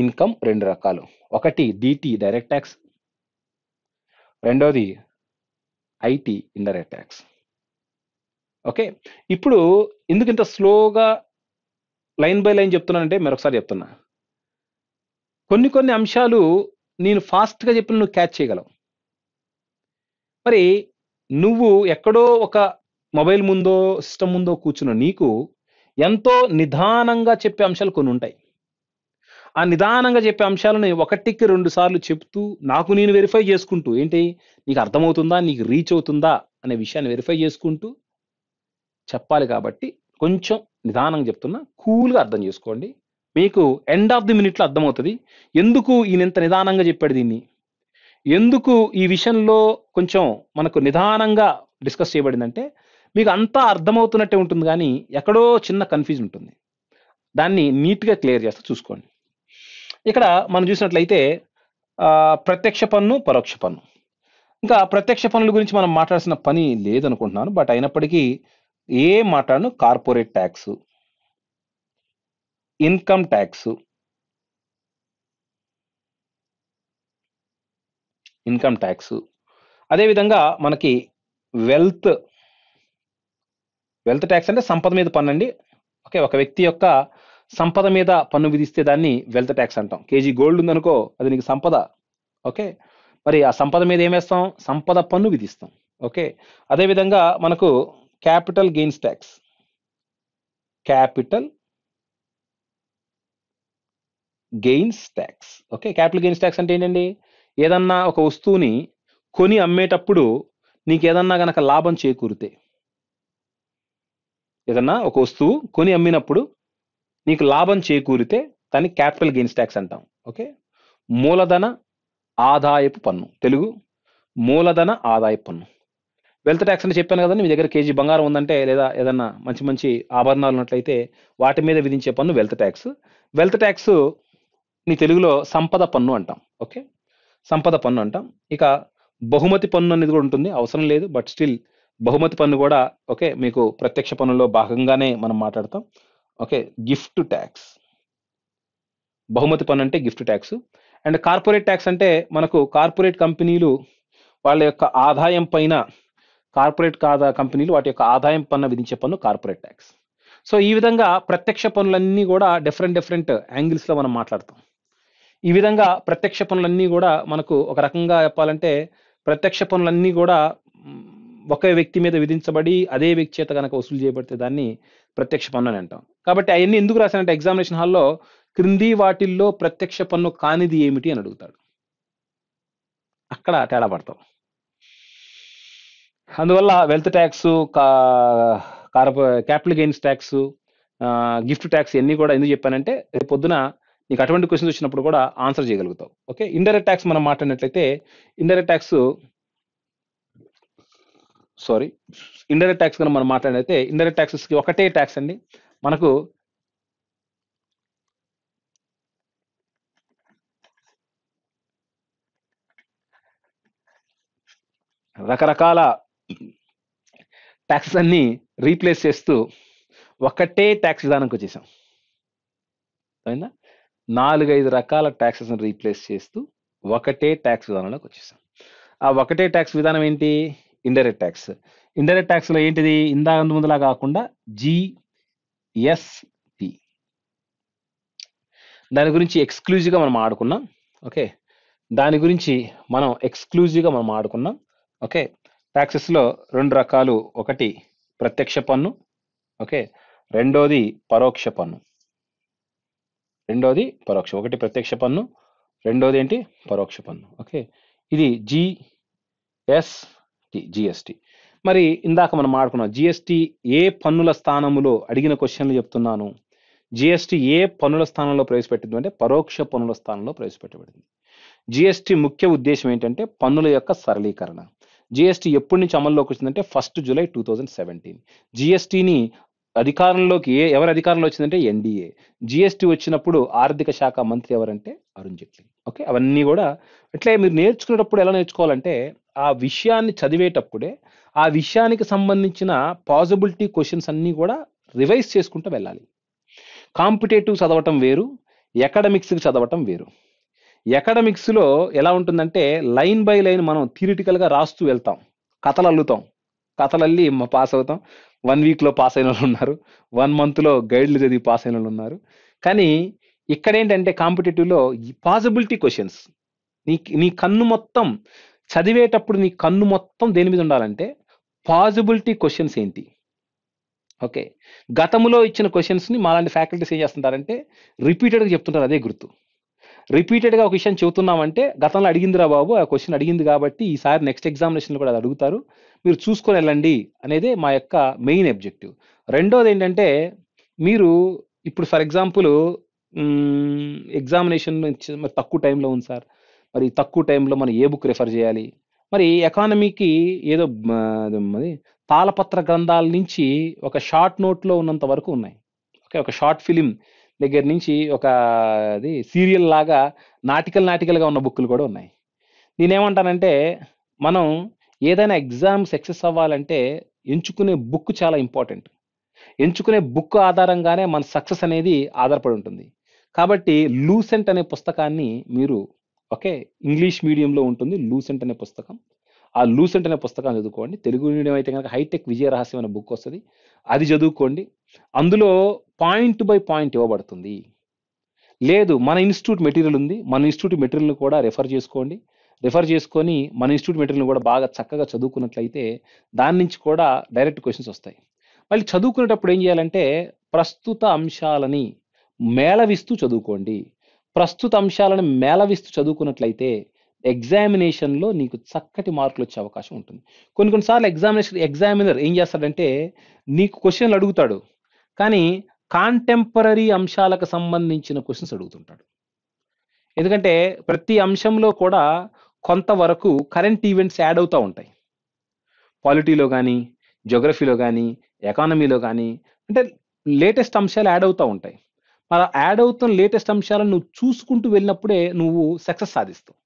Speaker 1: ఇన్కమ్ రెండు రకాలు ఒకటి డిటి డైరెక్ట్ ట్యాక్స్ రెండోది ఐటీ ఇండైరెక్ట్ ట్యాక్స్ ఓకే ఇప్పుడు ఎందుకు ఇంత స్లోగా లైన్ బై లైన్ చెప్తున్నానంటే మరొకసారి చెప్తున్నా కొన్ని కొన్ని అంశాలు నేను ఫాస్ట్గా చెప్పిన నువ్వు క్యాచ్ చేయగలవు మరి నువ్వు ఎక్కడో ఒక మొబైల్ ముందో సిస్టమ్ ముందో కూర్చున్న నీకు ఎంతో నిదానంగా చెప్పే అంశాలు కొన్ని ఉంటాయి ఆ నిదానంగా చెప్పే అంశాలను ఒకటికి రెండు సార్లు చెప్తూ నాకు నేను వెరిఫై చేసుకుంటూ ఏంటి నీకు అర్థమవుతుందా నీకు రీచ్ అవుతుందా అనే విషయాన్ని వెరిఫై చేసుకుంటూ చెప్పాలి కాబట్టి కొంచెం నిదానంగా చెప్తున్నా కూల్గా అర్థం చేసుకోండి మీకు ఎండ్ ఆఫ్ ది మినిట్లో అర్థమవుతుంది ఎందుకు ఈయన ఇంత నిదానంగా చెప్పాడు దీన్ని ఎందుకు ఈ విషయంలో కొంచెం మనకు నిదానంగా డిస్కస్ చేయబడిందంటే మీకు అంతా అర్థమవుతున్నట్టే ఉంటుంది కానీ ఎక్కడో చిన్న కన్ఫ్యూజ్ ఉంటుంది దాన్ని నీట్గా క్లియర్ చేస్తూ చూసుకోండి ఇక్కడ మనం చూసినట్లయితే ప్రత్యక్ష పన్ను పరోక్ష పన్ను ఇంకా ప్రత్యక్ష పన్నుల గురించి మనం మాట్లాడాల్సిన పని లేదనుకుంటున్నాను బట్ అయినప్పటికీ ఏ మాట్లాడను corporate tax income tax income tax అదేవిధంగా మనకి వెల్త్ వెల్త్ ట్యాక్స్ అంటే సంపద మీద పన్ను అండి ఓకే ఒక వ్యక్తి యొక్క సంపద మీద పన్ను విధిస్తే దాన్ని వెల్త్ ట్యాక్స్ అంటాం కేజీ గోల్డ్ ఉందనుకో అది నీకు సంపద ఓకే మరి ఆ సంపద మీద ఏమేస్తాం సంపద పన్ను విధిస్తాం ఓకే అదేవిధంగా మనకు capital gains tax capital gains tax okay capital gains tax అంటే ఏంటండి ఏదన్నా ఒక వస్తువుని కొని అమ్మేటప్పుడు నీకు ఏదన్నా గనక లాభం చేకూరితే ఏదన్నా ఒక వస్తువు కొని అమ్మినప్పుడు నీకు లాభం చేకూరితే దాన్ని క్యాపిటల్ గెయిన్స్ ట్యాక్స్ అంటాం ఓకే మూలధన ఆదాయపు పన్ను తెలుగు మూలధన ఆదాయపు పన్ను వెల్త్ ట్యాక్స్ అని చెప్పాను కదా మీ దగ్గర కేజీ బంగారం ఉందంటే లేదా ఏదన్నా మంచి మంచి ఆభరణాలు ఉన్నట్లయితే వాటి మీద విధించే పన్ను వెల్త్ ట్యాక్స్ వెల్త్ ట్యాక్స్ నీ తెలుగులో సంపద పన్ను అంటాం ఓకే సంపద పన్ను అంటాం ఇక బహుమతి పన్ను అనేది కూడా ఉంటుంది అవసరం లేదు బట్ స్టిల్ బహుమతి పన్ను కూడా ఓకే మీకు ప్రత్యక్ష పన్నులో భాగంగానే మనం మాట్లాడతాం ఓకే గిఫ్ట్ ట్యాక్స్ బహుమతి పన్ను అంటే gift tax and corporate tax అంటే మనకు కార్పొరేట్ కంపెనీలు వాళ్ళ యొక్క ఆదాయం పైన కార్పొరేట్ కాదా కంపెనీలు వాటి యొక్క ఆదాయం పన్ను విధించే పన్ను కార్పొరేట్ ట్యాక్స్ సో ఈ విధంగా ప్రత్యక్ష పనులన్నీ కూడా డిఫరెంట్ డిఫరెంట్ యాంగిల్స్లో మనం మాట్లాడతాం ఈ విధంగా ప్రత్యక్ష పనులన్నీ కూడా మనకు ఒక రకంగా చెప్పాలంటే ప్రత్యక్ష పనులన్నీ కూడా ఒక వ్యక్తి మీద విధించబడి అదే వ్యక్తి చేత కనుక వసూలు చేయబడితే దాన్ని ప్రత్యక్ష పన్ను అని అంటాం కాబట్టి అవన్నీ ఎందుకు రాశానంటే ఎగ్జామినేషన్ హాల్లో క్రింది వాటిల్లో ప్రత్యక్ష పన్ను కానిది ఏమిటి అని అడుగుతాడు అక్కడ తేడా పడతాం అందువల్ల వెల్త్ ట్యాక్స్ కార్పొ capital gains tax gift tax ఇవన్నీ కూడా ఎందుకు చెప్పానంటే రేపు పొద్దున నీకు అటువంటి క్వశ్చన్స్ వచ్చినప్పుడు కూడా ఆన్సర్ చేయగలుగుతావు ఓకే ఇండైరెక్ట్ ట్యాక్స్ మనం మాట్లాడినట్లయితే indirect tax sorry indirect tax కనుక మనం మాట్లాడితే ఇండైరెక్ట్ ట్యాక్సెస్కి ఒకటే ట్యాక్స్ అండి మనకు రకరకాల ట్యాక్సెస్ అన్ని రీప్లేస్ చేస్తూ ఒకటే ట్యాక్స్ విధానంకి వచ్చేసాం అయిందా నాలుగైదు రకాల ట్యాక్సెస్ రీప్లేస్ చేస్తూ ఒకటే ట్యాక్స్ విధానంలోకి వచ్చేసాం ఆ ఒకటే ట్యాక్స్ విధానం ఏంటి ఇండైరెక్ట్ ట్యాక్స్ ఇండైరెక్ట్ ట్యాక్స్లో ఏంటిది ఇందా ముందులా కాకుండా జిఎస్పి దాని గురించి ఎక్స్క్లూజివ్గా మనం ఆడుకున్నాం ఓకే దాని గురించి మనం ఎక్స్క్లూజివ్గా మనం ఆడుకున్నాం ఓకే ట్యాక్సెస్లో రెండు రకాలు ఒకటి ప్రత్యక్ష పన్ను ఓకే రెండోది పరోక్ష పన్ను రెండోది పరోక్ష ఒకటి ప్రత్యక్ష పన్ను రెండోది ఏంటి పరోక్ష పన్ను ఓకే ఇది జిఎస్ టీ జిఎస్టీ మరి ఇందాక మనం ఆడుకున్నాం జిఎస్టీ ఏ పన్నుల స్థానంలో అడిగిన క్వశ్చన్లు చెప్తున్నాను జిఎస్టీ ఏ పన్నుల స్థానంలో ప్రవేశపెట్టింది అంటే పరోక్ష పన్నుల స్థానంలో ప్రవేశపెట్టబడింది జిఎస్టీ ముఖ్య ఉద్దేశం ఏంటంటే పన్నుల యొక్క సరళీకరణ జిఎస్టీ ఎప్పటి నుంచి అమల్లోకి వచ్చిందంటే first July two thousand seventeen జిఎస్టీని అధికారంలోకి ఏ ఎవరు అధికారంలో వచ్చిందంటే ఎన్డీఏ జిఎస్టీ వచ్చినప్పుడు ఆర్థిక శాఖ మంత్రి ఎవరంటే అరుణ్ జైట్లీ ఓకే అవన్నీ కూడా అట్లే మీరు నేర్చుకునేటప్పుడు ఎలా నేర్చుకోవాలంటే ఆ విషయాన్ని చదివేటప్పుడే ఆ విషయానికి సంబంధించిన పాజిబిలిటీ క్వశ్చన్స్ అన్నీ కూడా రివైజ్ చేసుకుంటూ వెళ్ళాలి కాంపిటేటివ్ చదవటం వేరు ఎకడమిక్స్కి చదవటం వేరు ఎకడమిక్స్లో ఎలా ఉంటుందంటే లైన్ బై లైన్ మనం థియరిటికల్గా రాస్తూ వెళ్తాం కథలు అల్లుతాం కథలల్లి పాస్ అవుతాం వన్ వీక్లో పాస్ అయిన వాళ్ళు ఉన్నారు వన్ మంత్లో గైడ్లు చదివి పాస్ అయిన వాళ్ళు ఉన్నారు కానీ ఇక్కడ ఏంటంటే కాంపిటేటివ్లో పాసిబిలిటీ క్వశ్చన్స్ నీ నీ కన్ను మొత్తం చదివేటప్పుడు నీ కన్ను మొత్తం దేని మీద ఉండాలంటే పాసిబిలిటీ క్వశ్చన్స్ ఏంటి ఓకే గతంలో ఇచ్చిన క్వశ్చన్స్ని మాలాంటి ఫ్యాకల్టీస్ ఏం చేస్తుంటారంటే రిపీటెడ్గా చెప్తుంటారు అదే గుర్తు రిపీటెడ్గా ఒక విషయం చెబుతున్నామంటే గతంలో అడిగిందిరా బాబు ఆ క్వశ్చన్ అడిగింది కాబట్టి ఈసారి నెక్స్ట్ ఎగ్జామినేషన్లో కూడా అది అడుగుతారు మీరు చూసుకొని వెళ్ళండి అనేది మా యొక్క మెయిన్ అబ్జెక్టివ్ రెండోది ఏంటంటే మీరు ఇప్పుడు ఫర్ ఎగ్జాంపుల్ ఎగ్జామినేషన్ మరి తక్కువ టైంలో ఉంది సార్ మరి తక్కువ టైంలో మనం ఏ బుక్ రిఫర్ చేయాలి మరి ఎకానమీకి ఏదో అది తాళపత్ర గ్రంథాల నుంచి ఒక షార్ట్ నోట్లో ఉన్నంత వరకు ఉన్నాయి ఓకే ఒక షార్ట్ ఫిలిం దగ్గర నుంచి ఒక అది సీరియల్ లాగా నాటికల్ నాటికల్గా ఉన్న బుక్కులు కూడా ఉన్నాయి నేనేమంటానంటే మనం ఏదైనా ఎగ్జామ్ సక్సెస్ అవ్వాలంటే ఎంచుకునే బుక్ చాలా ఇంపార్టెంట్ ఎంచుకునే బుక్ ఆధారంగానే మన సక్సెస్ అనేది ఆధారపడి ఉంటుంది కాబట్టి లూసెంట్ అనే పుస్తకాన్ని మీరు ఓకే ఇంగ్లీష్ మీడియంలో ఉంటుంది లూసెంట్ అనే పుస్తకం ఆ లూసెంట్ అనే పుస్తకాన్ని చదువుకోండి తెలుగు మీడియం అయితే కనుక హైటెక్ విజయ రహస్యం అనే బుక్ వస్తుంది అది చదువుకోండి అందులో పాయింట్ బై పాయింట్ ఇవ్వబడుతుంది లేదు మన ఇన్స్టిట్యూట్ మెటీరియల్ ఉంది మన ఇన్స్టిట్యూట్ మెటీరియల్ని కూడా రెఫర్ చేసుకోండి రిఫర్ చేసుకొని మన ఇన్స్టిట్యూట్ మెటీరియల్ని కూడా బాగా చక్కగా చదువుకున్నట్లయితే దాని నుంచి కూడా డైరెక్ట్ క్వశ్చన్స్ వస్తాయి మళ్ళీ చదువుకునేటప్పుడు ఏం చేయాలంటే ప్రస్తుత అంశాలని మేళవిస్తూ చదువుకోండి ప్రస్తుత అంశాలను మేళవిస్తూ చదువుకున్నట్లయితే ఎగ్జామినేషన్లో నీకు చక్కటి మార్కులు వచ్చే అవకాశం ఉంటుంది కొన్ని కొన్నిసార్లు ఎగ్జామినేషన్ ఎగ్జామినర్ ఏం చేస్తాడంటే నీకు క్వశ్చన్లు అడుగుతాడు కానీ కాంటెంపరీ అంశాలకు సంబంధించిన క్వశ్చన్స్ అడుగుతుంటాడు ఎందుకంటే ప్రతి అంశంలో కూడా కొంతవరకు కరెంట్ ఈవెంట్స్ యాడ్ అవుతూ ఉంటాయి పాలిటీలో కానీ జోగ్రఫీలో కానీ ఎకానమీలో కానీ అంటే లేటెస్ట్ అంశాలు యాడ్ అవుతూ ఉంటాయి అలా యాడ్ అవుతున్న లేటెస్ట్ అంశాలను నువ్వు చూసుకుంటూ వెళ్ళినప్పుడే నువ్వు సక్సెస్ సాధిస్తావు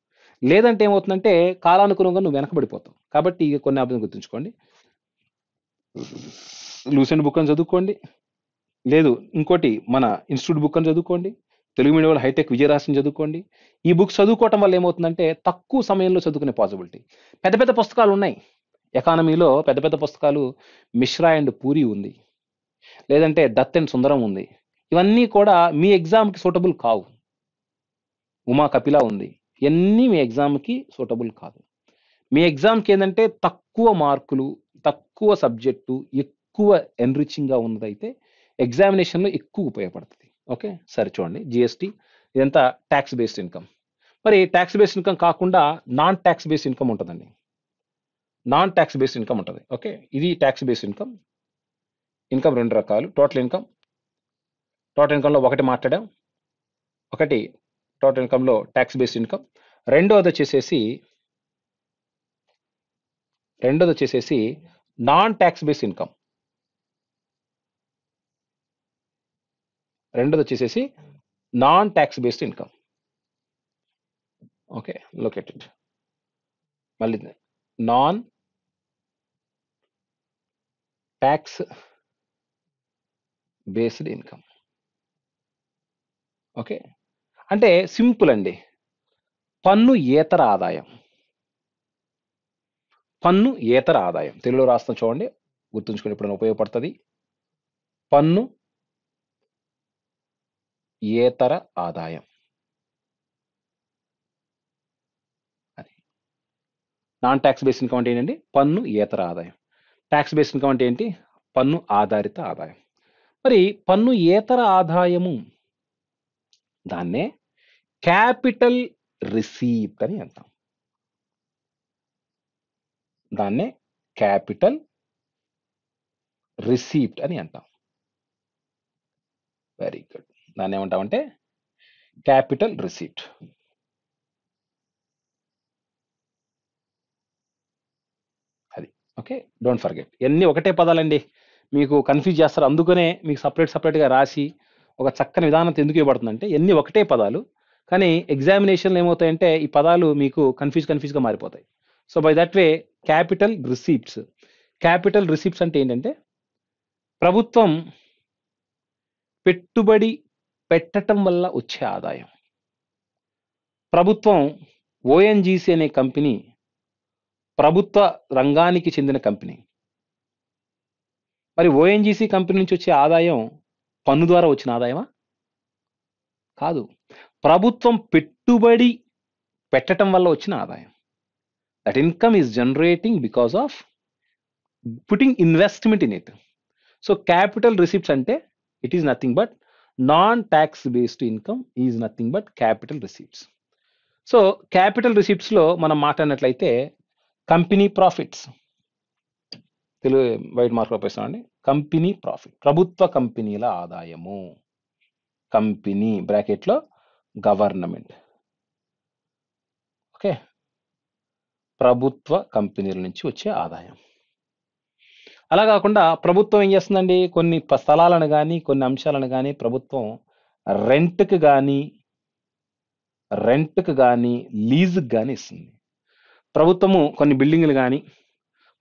Speaker 1: లేదంటే ఏమవుతుందంటే కాలానుగుణంగా నువ్వు వెనకబడిపోతావు కాబట్టి కొన్ని అభివృద్ధి గుర్తుంచుకోండి లూసెంట్ బుక్ అని చదువుకోండి లేదు ఇంకోటి మన ఇన్స్టిట్యూట్ బుక్ అని చదువుకోండి తెలుగు మీడియం వాళ్ళు హైటెక్ విజయరాశిని చదువుకోండి ఈ బుక్స్ చదువుకోవటం వల్ల ఏమవుతుందంటే తక్కువ సమయంలో చదువుకునే పాసిబిలిటీ పెద్ద పెద్ద పుస్తకాలు ఉన్నాయి ఎకానమీలో పెద్ద పెద్ద పుస్తకాలు మిశ్రా అండ్ పూరి ఉంది లేదంటే దత్ అండ్ సుందరం ఉంది ఇవన్నీ కూడా మీ ఎగ్జామ్కి సూటబుల్ కావు ఉమా కపిల ఉంది ఇవన్నీ మీ ఎగ్జామ్కి సూటబుల్ కాదు మీ ఎగ్జామ్కి ఏంటంటే తక్కువ మార్కులు తక్కువ సబ్జెక్టు ఎక్కువ ఎన్రిచింగ్గా ఉన్నదైతే ఎగ్జామినేషన్లో ఎక్కువ ఉపయోగపడుతుంది ఓకే సరే చూడండి జిఎస్టీ ఇదంతా ట్యాక్స్ బేస్డ్ ఇన్కమ్ మరి ట్యాక్స్ బేస్డ్ ఇన్కమ్ కాకుండా నాన్ ట్యాక్స్ బేస్డ్ ఇన్కమ్ ఉంటుందండి నాన్ ట్యాక్స్ బేస్డ్ ఇన్కమ్ ఉంటుంది ఓకే ఇది ట్యాక్స్ బేస్డ్ ఇన్కమ్ ఇన్కమ్ రెండు రకాలు టోటల్ ఇన్కమ్ టోటల్ ఇన్కంలో ఒకటి మాట్లాడాం ఒకటి టోటల్ ఇన్కంలో ట్యాక్స్ బేస్డ్ ఇన్కమ్ రెండోది వచ్చేసేసి రెండోది వచ్చేసేసి నాన్ ట్యాక్స్ బేస్డ్ ఇన్కమ్ రెండోది వచ్చేసేసి non tax based income okay located మళ్ళీ non tax based income okay అంటే సింపుల్ అండి పన్ను ఏతర ఆదాయం పన్ను ఏతర ఆదాయం తెలుగులో రాస్తాం చూడండి గుర్తుంచుకొని ఎప్పుడైనా ఉపయోగపడుతుంది పన్ను ఏతర ఆదాయం అది నాన్ ట్యాక్స్ బేస్డ్ ఇన్కమ్ అంటే ఏంటండి పన్ను ఏతర ఆదాయం ట్యాక్స్ బేస్డ్ ఇన్కమ్ అంటే ఏంటి పన్ను ఆధారిత ఆదాయం మరి పన్ను ఏతర ఆదాయము దాన్నే క్యాపిటల్ రిసీప్ట్ అని అంటాం దాన్నే క్యాపిటల్ రిసీప్ట్ అని అంటాం వెరీ గుడ్ దాన్ని ఏమంటామంటే క్యాపిటల్ రిసీట్ అది ఓకే డోంట్ ఫర్గెట్ ఇవన్నీ ఒకటే పదాలండి మీకు కన్ఫ్యూజ్ చేస్తారు అందుకనే మీకు సపరేట్ సపరేట్గా రాసి ఒక చక్కని విధానం ఎందుకు ఇవ్వబడుతుందంటే ఎన్ని ఒకటే పదాలు కానీ ఎగ్జామినేషన్లు ఏమవుతాయంటే ఈ పదాలు మీకు కన్ఫ్యూజ్ కన్ఫ్యూజ్గా మారిపోతాయి so by that way capital receipts capital receipts అంటే ఏంటంటే ప్రభుత్వం పెట్టుబడి పెట్టడం వల్ల వచ్చే ఆదాయం ప్రభుత్వం ఓఎన్జీసీ అనే కంపెనీ ప్రభుత్వ రంగానికి చెందిన కంపెనీ మరి ఓఎన్జీసీ కంపెనీ నుంచి వచ్చే ఆదాయం పన్ను ద్వారా వచ్చిన ఆదాయమా కాదు ప్రభుత్వం పెట్టుబడి పెట్టడం వల్ల వచ్చిన ఆదాయం that income is generating because of putting investment in it so capital receipts అంటే it is nothing but non tax based income is nothing but capital receipts so capital రిసీప్ట్స్లో మనం మాట్లాడినట్లయితే కంపెనీ ప్రాఫిట్స్ తెలుగు వైట్ మార్క్లో పేస్తామండి company profit ప్రభుత్వ కంపెనీల ఆదాయము company బ్రాకెట్లో గవర్నమెంట్ ఓకే ప్రభుత్వ కంపెనీల నుంచి వచ్చే ఆదాయం అలా కాకుండా ప్రభుత్వం ఏం చేస్తుందండి కొన్ని స్థలాలను కానీ కొన్ని అంశాలను కానీ ప్రభుత్వం రెంట్కి కానీ రెంట్కి కానీ లీజుకి కానీ ఇస్తుంది ప్రభుత్వము కొన్ని బిల్డింగ్లు కానీ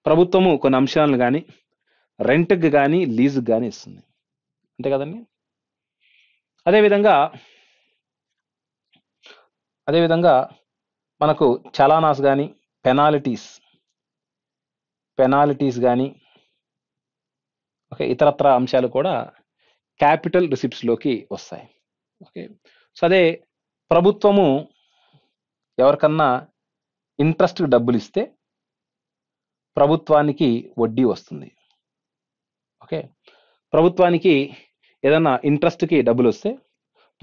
Speaker 1: ప్రభుత్వము కొన్ని అంశాలను కానీ రెంట్కి కానీ లీజుకి కానీ ఇస్తుంది అంతే కదండి అదేవిధంగా అదేవిధంగా మనకు చలానాస్ కానీ పెనాలిటీస్ పెనాలిటీస్ కానీ ఓకే ఇతరత్ర అంశాలు కూడా క్యాపిటల్ రిసిప్ట్స్లోకి వస్తాయి ఓకే సో అదే ప్రభుత్వము ఎవరికన్నా ఇంట్రెస్ట్ డబ్బులు ఇస్తే ప్రభుత్వానికి వడ్డీ వస్తుంది ఓకే ప్రభుత్వానికి ఏదన్నా ఇంట్రెస్ట్కి డబ్బులు వస్తే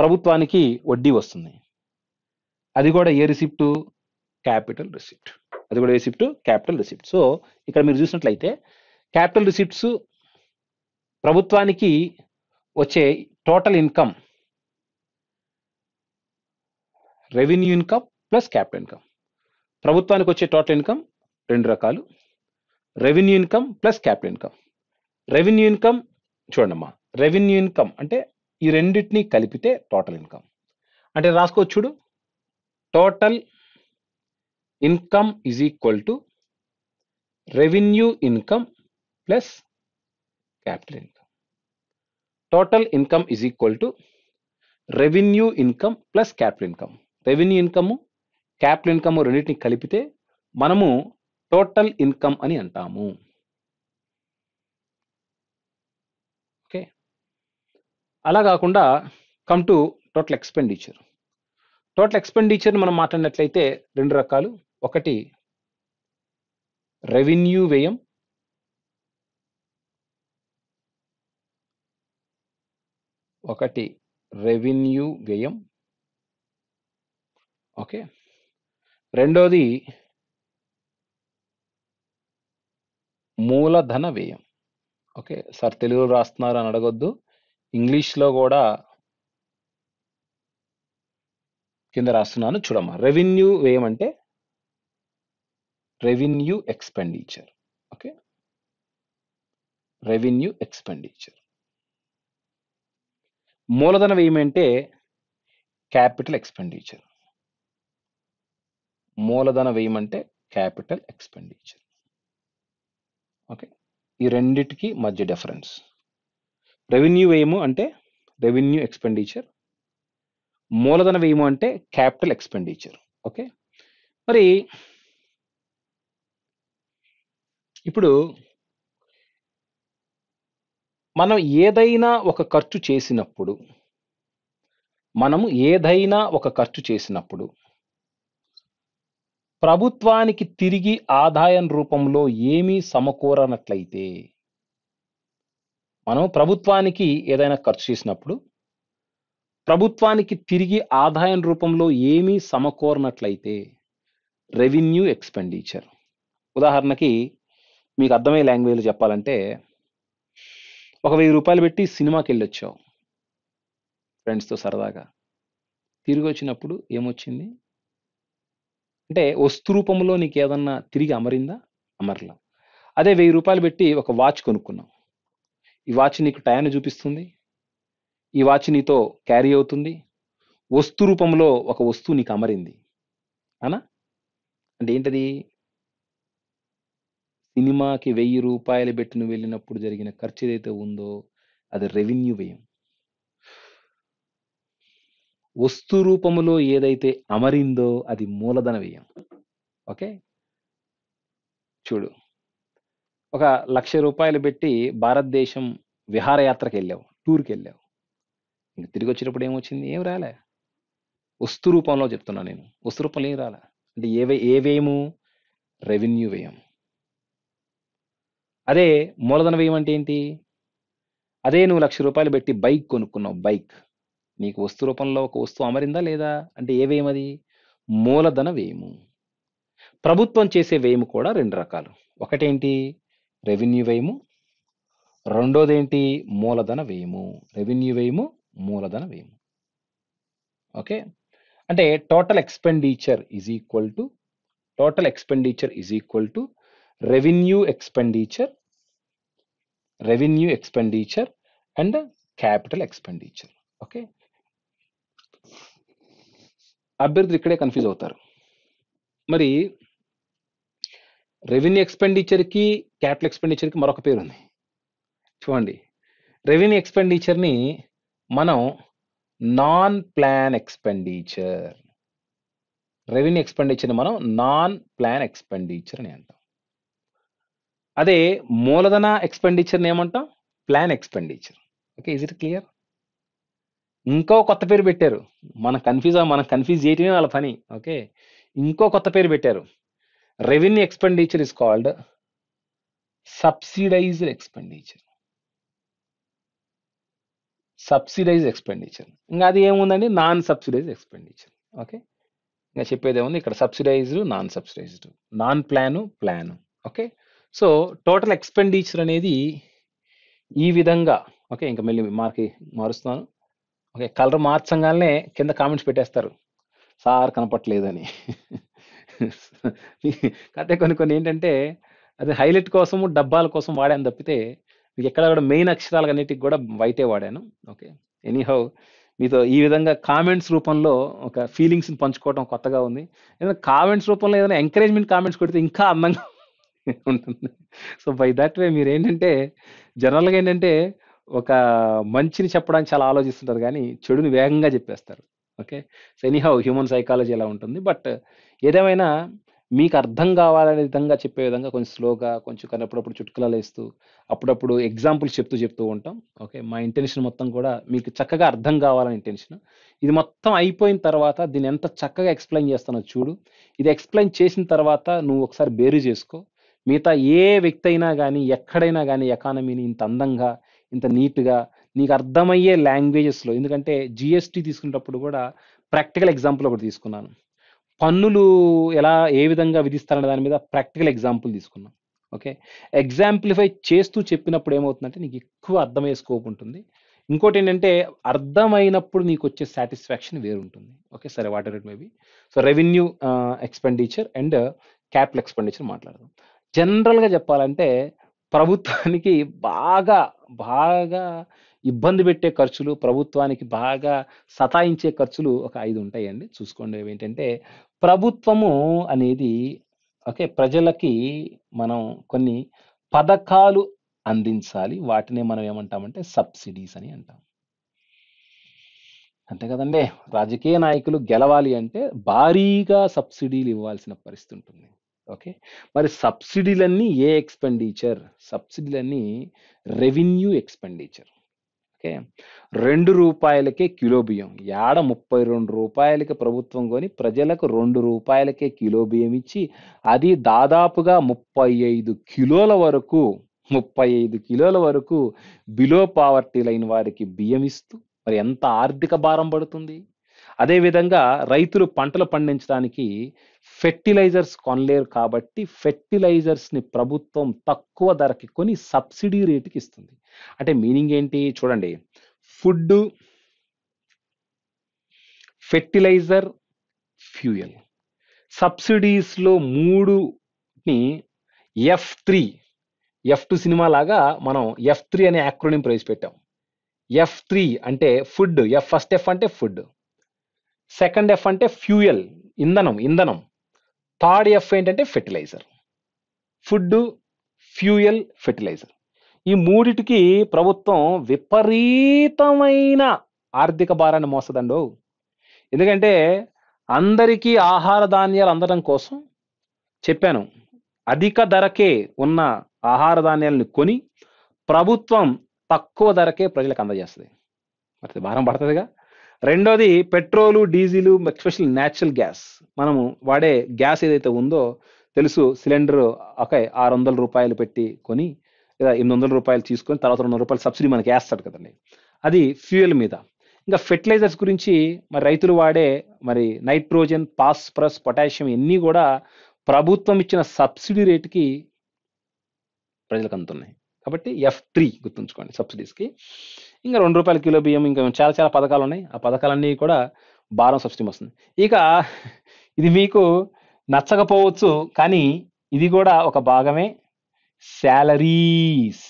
Speaker 1: ప్రభుత్వానికి వడ్డీ వస్తుంది అది కూడా ఏ రిసిప్ట్ క్యాపిటల్ రిసిప్ట్ అది కూడా రిసిప్ట్ క్యాపిటల్ రిసిప్ట్ సో ఇక్కడ మీరు చూసినట్లయితే క్యాపిటల్ రిసిప్ట్స్ ప్రభుత్వానికి వచ్చే total income revenue income plus capital income ప్రభుత్వానికి వచ్చే టోటల్ ఇన్కమ్ రెండు రకాలు revenue income plus capital income revenue income చూడమ్మా రెవెన్యూ ఇన్కమ్ అంటే ఈ రెండింటిని కలిపితే టోటల్ ఇన్కమ్ అంటే రాసుకోవచ్చు చూడు total income is equal to revenue income plus capital income total income is equal to revenue income plus capital income revenue income capital income రెండింటిని కలిపితే మనము టోటల్ ఇన్కమ్ అని అంటాము ఓకే అలా కాకుండా come to total expenditure total ఎక్స్పెండిచర్ని మనం మాట్లాడినట్లయితే రెండు రకాలు ఒకటి రెవెన్యూ వ్యయం ఒకటి రెవెన్యూ వ్యయం ఓకే రెండోది మూలధన వ్యయం ఓకే సార్ తెలుగులో రాస్తున్నారు అని అడగొద్దు ఇంగ్లీష్లో కూడా కింద రాస్తున్నాను చూడమ్మా రెవెన్యూ వ్యయం అంటే revenue expenditure okay revenue expenditure మూలధన వ్యయం అంటే క్యాపిటల్ ఎక్స్పెండిచర్ మూలధన వ్యయం అంటే క్యాపిటల్ ఎక్స్పెండిచర్ ఓకే ఈ రెండిటికి మధ్య డిఫరెన్స్ రెవెన్యూ వ్యయము అంటే రెవెన్యూ ఎక్స్పెండిచర్ మూలధన వ్యయము అంటే క్యాపిటల్ ఎక్స్పెండిచర్ ఓకే మరి ఇప్పుడు మనం ఏదైనా ఒక ఖర్చు చేసినప్పుడు మనము ఏదైనా ఒక ఖర్చు చేసినప్పుడు ప్రభుత్వానికి తిరిగి ఆదాయం రూపంలో ఏమీ సమకూరనట్లయితే మనం ప్రభుత్వానికి ఏదైనా ఖర్చు చేసినప్పుడు ప్రభుత్వానికి తిరిగి ఆదాయం రూపంలో ఏమీ సమకూరనట్లయితే రెవెన్యూ ఎక్స్పెండిచర్ ఉదాహరణకి మీకు అర్థమయ్యే లాంగ్వేజ్లో చెప్పాలంటే ఒక వెయ్యి రూపాయలు పెట్టి సినిమాకి వెళ్ళొచ్చావు ఫ్రెండ్స్తో సరదాగా తిరిగి వచ్చినప్పుడు ఏమొచ్చింది అంటే వస్తు రూపంలో నీకు ఏదన్నా తిరిగి అమరిందా అమరలా అదే వెయ్యి రూపాయలు పెట్టి ఒక వాచ్ కొనుక్కున్నావు ఈ వాచ్ నీకు టయాన్ని చూపిస్తుంది ఈ వాచ్ నీతో క్యారీ అవుతుంది వస్తు రూపంలో ఒక వస్తువు నీకు అమరింది అనా అంటే ఏంటది సినిమాకి వెయ్యి రూపాయలు పెట్టి నువ్వు వెళ్ళినప్పుడు జరిగిన ఖర్చు ఏదైతే ఉందో అది రెవెన్యూ వ్యయం వస్తు రూపములో ఏదైతే అమరిందో అది మూలధన వ్యయం ఓకే చూడు ఒక లక్ష రూపాయలు పెట్టి భారతదేశం విహారయాత్రకి వెళ్ళావు టూర్కి వెళ్ళావు ఇంక తిరిగి వచ్చినప్పుడు ఏమొచ్చింది ఏం రాలే వస్తు రూపంలో చెప్తున్నా నేను వస్తు రూపంలో ఏం రాలే అంటే ఏవే ఏ వ్యయము రెవెన్యూ వ్యయం అదే మూలధన వ్యయం అంటే ఏంటి అదే నువ్వు లక్ష రూపాయలు పెట్టి బైక్ కొనుక్కున్నావు బైక్ నీకు వస్తు రూపంలో ఒక వస్తువు అమరిందా లేదా అంటే ఏ వ్యయం అది మూలధన వ్యయము ప్రభుత్వం చేసే వ్యయము కూడా రెండు రకాలు ఒకటేంటి రెవెన్యూ వ్యయము రెండోదేంటి మూలధన వ్యయము రెవెన్యూ వ్యయము మూలధన వ్యయము ఓకే అంటే total expenditure is equal to total expenditure is equal to revenue expenditure revenue expenditure and capital expenditure okay అభ్యర్థులు ఇక్కడే కన్ఫ్యూజ్ అవుతారు మరి రెవెన్యూ ఎక్స్పెండిచర్కి క్యాపిటల్ ఎక్స్పెండిచర్కి మరొక పేరు ఉంది చూడండి రెవెన్యూ ఎక్స్పెండిచర్ని మనం నాన్ ప్లాన్ ఎక్స్పెండిచర్ రెవెన్యూ ఎక్స్పెండిచర్ని మనం నాన్ ప్లాన్ ఎక్స్పెండిచర్ అని అంటాం అదే మూలధన ఎక్స్పెండిచర్ని ఏమంటాం plan expenditure okay is it clear ఇంకో కొత్త పేరు పెట్టారు మనం కన్ఫ్యూజ్ మనం కన్ఫ్యూజ్ చేయటమే వాళ్ళ పని ఓకే ఇంకో కొత్త పేరు పెట్టారు revenue expenditure is called subsidized expenditure subsidize expenditure ఇంకా అది ఏముందండి నాన్ సబ్సిడైజ్ ఎక్స్పెండిచర్ ఓకే ఇంకా చెప్పేది ఏముంది ఇక్కడ subsidized non subsidized non plan plan okay so total expenditure అనేది ఈ విధంగా ఓకే ఇంకా మళ్ళీ మార్కి మారుస్తున్నాను ఓకే కలర్ మార్చంగానే కింద కామెంట్స్ పెట్టేస్తారు సార్ కనపట్లేదని అదే కొన్ని కొన్ని ఏంటంటే అది హైలైట్ కోసము డబ్బాల కోసం వాడాను తప్పితే మీకు ఎక్కడ కూడా మెయిన్ అక్షరాలు అన్నిటికి కూడా వైటే వాడాను ఓకే ఎనీహౌ మీతో ఈ విధంగా కామెంట్స్ రూపంలో ఒక ఫీలింగ్స్ని పంచుకోవడం కొత్తగా ఉంది ఏదైనా కామెంట్స్ రూపంలో ఏదైనా ఎంకరేజ్మెంట్ కామెంట్స్ కొడితే ఇంకా అందంగా ఉంటుంది. సో, బై దాట్ వే మీరేంటంటే, జనరల్‌గా ఏంటంటే, ఒక మంచిని చెప్పడానికి చాలా ఆలోచిస్తుంటారు కానీ చెడుని వేగంగా చెప్పేస్తారు okay. So, anyhow human psychology ఎలా ఉంటుంది. బట్ ఏదేమైనా మీకు అర్థం కావాలనే విధంగా చెప్పే విధంగా కొంచెం స్లోగా, కొంచెం కానీ అప్పుడప్పుడు లేస్తూ అప్పుడప్పుడు ఎగ్జాంపుల్స్ చెప్తూ చెప్తూ ఉంటాం. ఓకే. మా ఇంటెన్షన్ మొత్తం కూడా మీకు చక్కగా అర్థం కావాలనే ఇంటెన్షన్. ఇది మొత్తం అయిపోయిన తర్వాత దీన్ని ఎంత చక్కగా ఎక్స్‌ప్లెయిన్ చేస్తానో చూడు. ఇది ఎక్స్‌ప్లెయిన్ చేసిన తర్వాత నువ్వు ఒకసారి బేరీ చేసుకో మిగతా ఏ వ్యక్తి అయినా కానీ ఎక్కడైనా కానీ ఎకానమీని ఇంత అందంగా ఇంత నీట్గా నీకు అర్థమయ్యే లాంగ్వేజెస్లో ఎందుకంటే జిఎస్టీ తీసుకునేటప్పుడు కూడా ప్రాక్టికల్ ఎగ్జాంపుల్ ఒకటి తీసుకున్నాను పన్నులు ఎలా ఏ విధంగా విధిస్తారనే దాని మీద ప్రాక్టికల్ ఎగ్జాంపుల్ తీసుకున్నాను ఓకే ఎగ్జాంప్లిఫై చేస్తూ చెప్పినప్పుడు ఏమవుతుందంటే నీకు ఎక్కువ అర్థమయ్యే స్కోప్ ఉంటుంది ఇంకోటి ఏంటంటే అర్థమైనప్పుడు నీకు వచ్చే సాటిస్ఫాక్షన్ వేరు ఉంటుంది ఓకే సరే water it maybe so revenue expenditure and capital expenditure మాట్లాడదాం జనరల్‌గా చెప్పాలంటే ప్రభుత్వానికి బాగా, బాగా ఇబ్బంది పెట్టే ఖర్చులు, ప్రభుత్వానికి బాగా సతాయించే ఖర్చులు ఒక ఐదు ఉంటాయండి. చూసుకోండి ఏంటంటే ప్రభుత్వము అనేది ఓకే. ప్రజలకి మనం కొన్ని పథకాలు అందించాలి. వాటిని మనం ఏమంటామంటే సబ్సిడీస్ అని అంటాం. అంతే కదండీ రాజకీయ నాయకులు గెలవాలి అంటే భారీగా సబ్సిడీలు ఇవ్వాల్సిన పరిస్థితి ఉంటుంది ఓకే మరి సబ్సిడీలన్నీ ఏ ఎక్స్పెండిచర్ సబ్సిడీలన్నీ రెవెన్యూ ఎక్స్పెండిచర్ ఓకే రెండు రూపాయలకే కిలో బియ్యం యాడ ముప్పై రెండు రూపాయలకి ప్రభుత్వం కొని ప్రజలకు రెండు రూపాయలకే కిలో బియ్యం ఇచ్చి అది దాదాపుగా ముప్పై ఐదు కిలోల వరకు ముప్పై ఐదు కిలోల వరకు బిలో పావర్టీ లైన్ వారికి బియ్యం ఇస్తూ మరి ఎంత ఆర్థిక భారం పడుతుంది అదేవిధంగా రైతులు పంటలు పండించడానికి ఫెర్టిలైజర్స్ కొనలేరు కాబట్టి ఫెర్టిలైజర్స్ని ప్రభుత్వం తక్కువ ధరకి కొని సబ్సిడీ రేటుకి ఇస్తుంది అంటే మీనింగ్ ఏంటి చూడండి ఫుడ్ ఫెర్టిలైజర్ ఫ్యూయల్ సబ్సిడీస్లో మూడుని F three F two cinema లాగా మనం ఎఫ్ త్రీ అనే యాక్రోనిం ప్రవేశపెట్టాం ఎఫ్ త్రీ అంటే ఫుడ్ ఎఫ్ ఫస్ట్ ఎఫ్ అంటే ఫుడ్ సెకండ్ ఎఫ్ అంటే ఫ్యూయల్ ఇంధనం ఇంధనం థర్డ్ ఎఫ్ ఏంటంటే ఫెర్టిలైజర్ ఫుడ్ ఫ్యూయల్ ఫెర్టిలైజర్ ఈ మూడిటికి ప్రభుత్వం విపరీతమైన ఆర్థిక భారాన్ని మోసదండు ఎందుకంటే అందరికీ ఆహార ధాన్యాలు అందడం కోసం చెప్పాను అధిక ధరకే ఉన్న ఆహార ధాన్యాలను కొని ప్రభుత్వం తక్కువ ధరకే ప్రజలకు అందజేస్తుంది మరి భారం పడుతుందిగా రెండోది petrol diesel especial natural gas మనము వాడే గ్యాస్ ఏదైతే ఉందో తెలుసు సిలిండర్ ఒక ఆరు వందల రూపాయలు పెట్టి కొని లేదా ఎనిమిది వందల రూపాయలు తీసుకొని తర్వాత రెండు రూపాయలు సబ్సిడీ మనకి వేస్తాడు కదండి అది ఫ్యూయల్ మీద ఇంకా ఫెర్టిలైజర్స్ గురించి మరి రైతులు వాడే మరి నైట్రోజన్ పాస్ఫరస్ పొటాషియం ఇవన్నీ కూడా ప్రభుత్వం ఇచ్చిన సబ్సిడీ రేటుకి ప్రజలకు అందుతున్నాయి కాబట్టి ఎఫ్ త్రీ గుర్తుంచుకోండి సబ్సిడీస్కి ఇంకా రెండు రూపాయల కిలో బియ్యం ఇంకా చాలా చాలా పథకాలు ఉన్నాయి ఆ పథకాలన్నీ కూడా భారం సబ్సిడీ వస్తుంది ఇక ఇది మీకు నచ్చకపోవచ్చు కానీ ఇది కూడా ఒక భాగమే salaries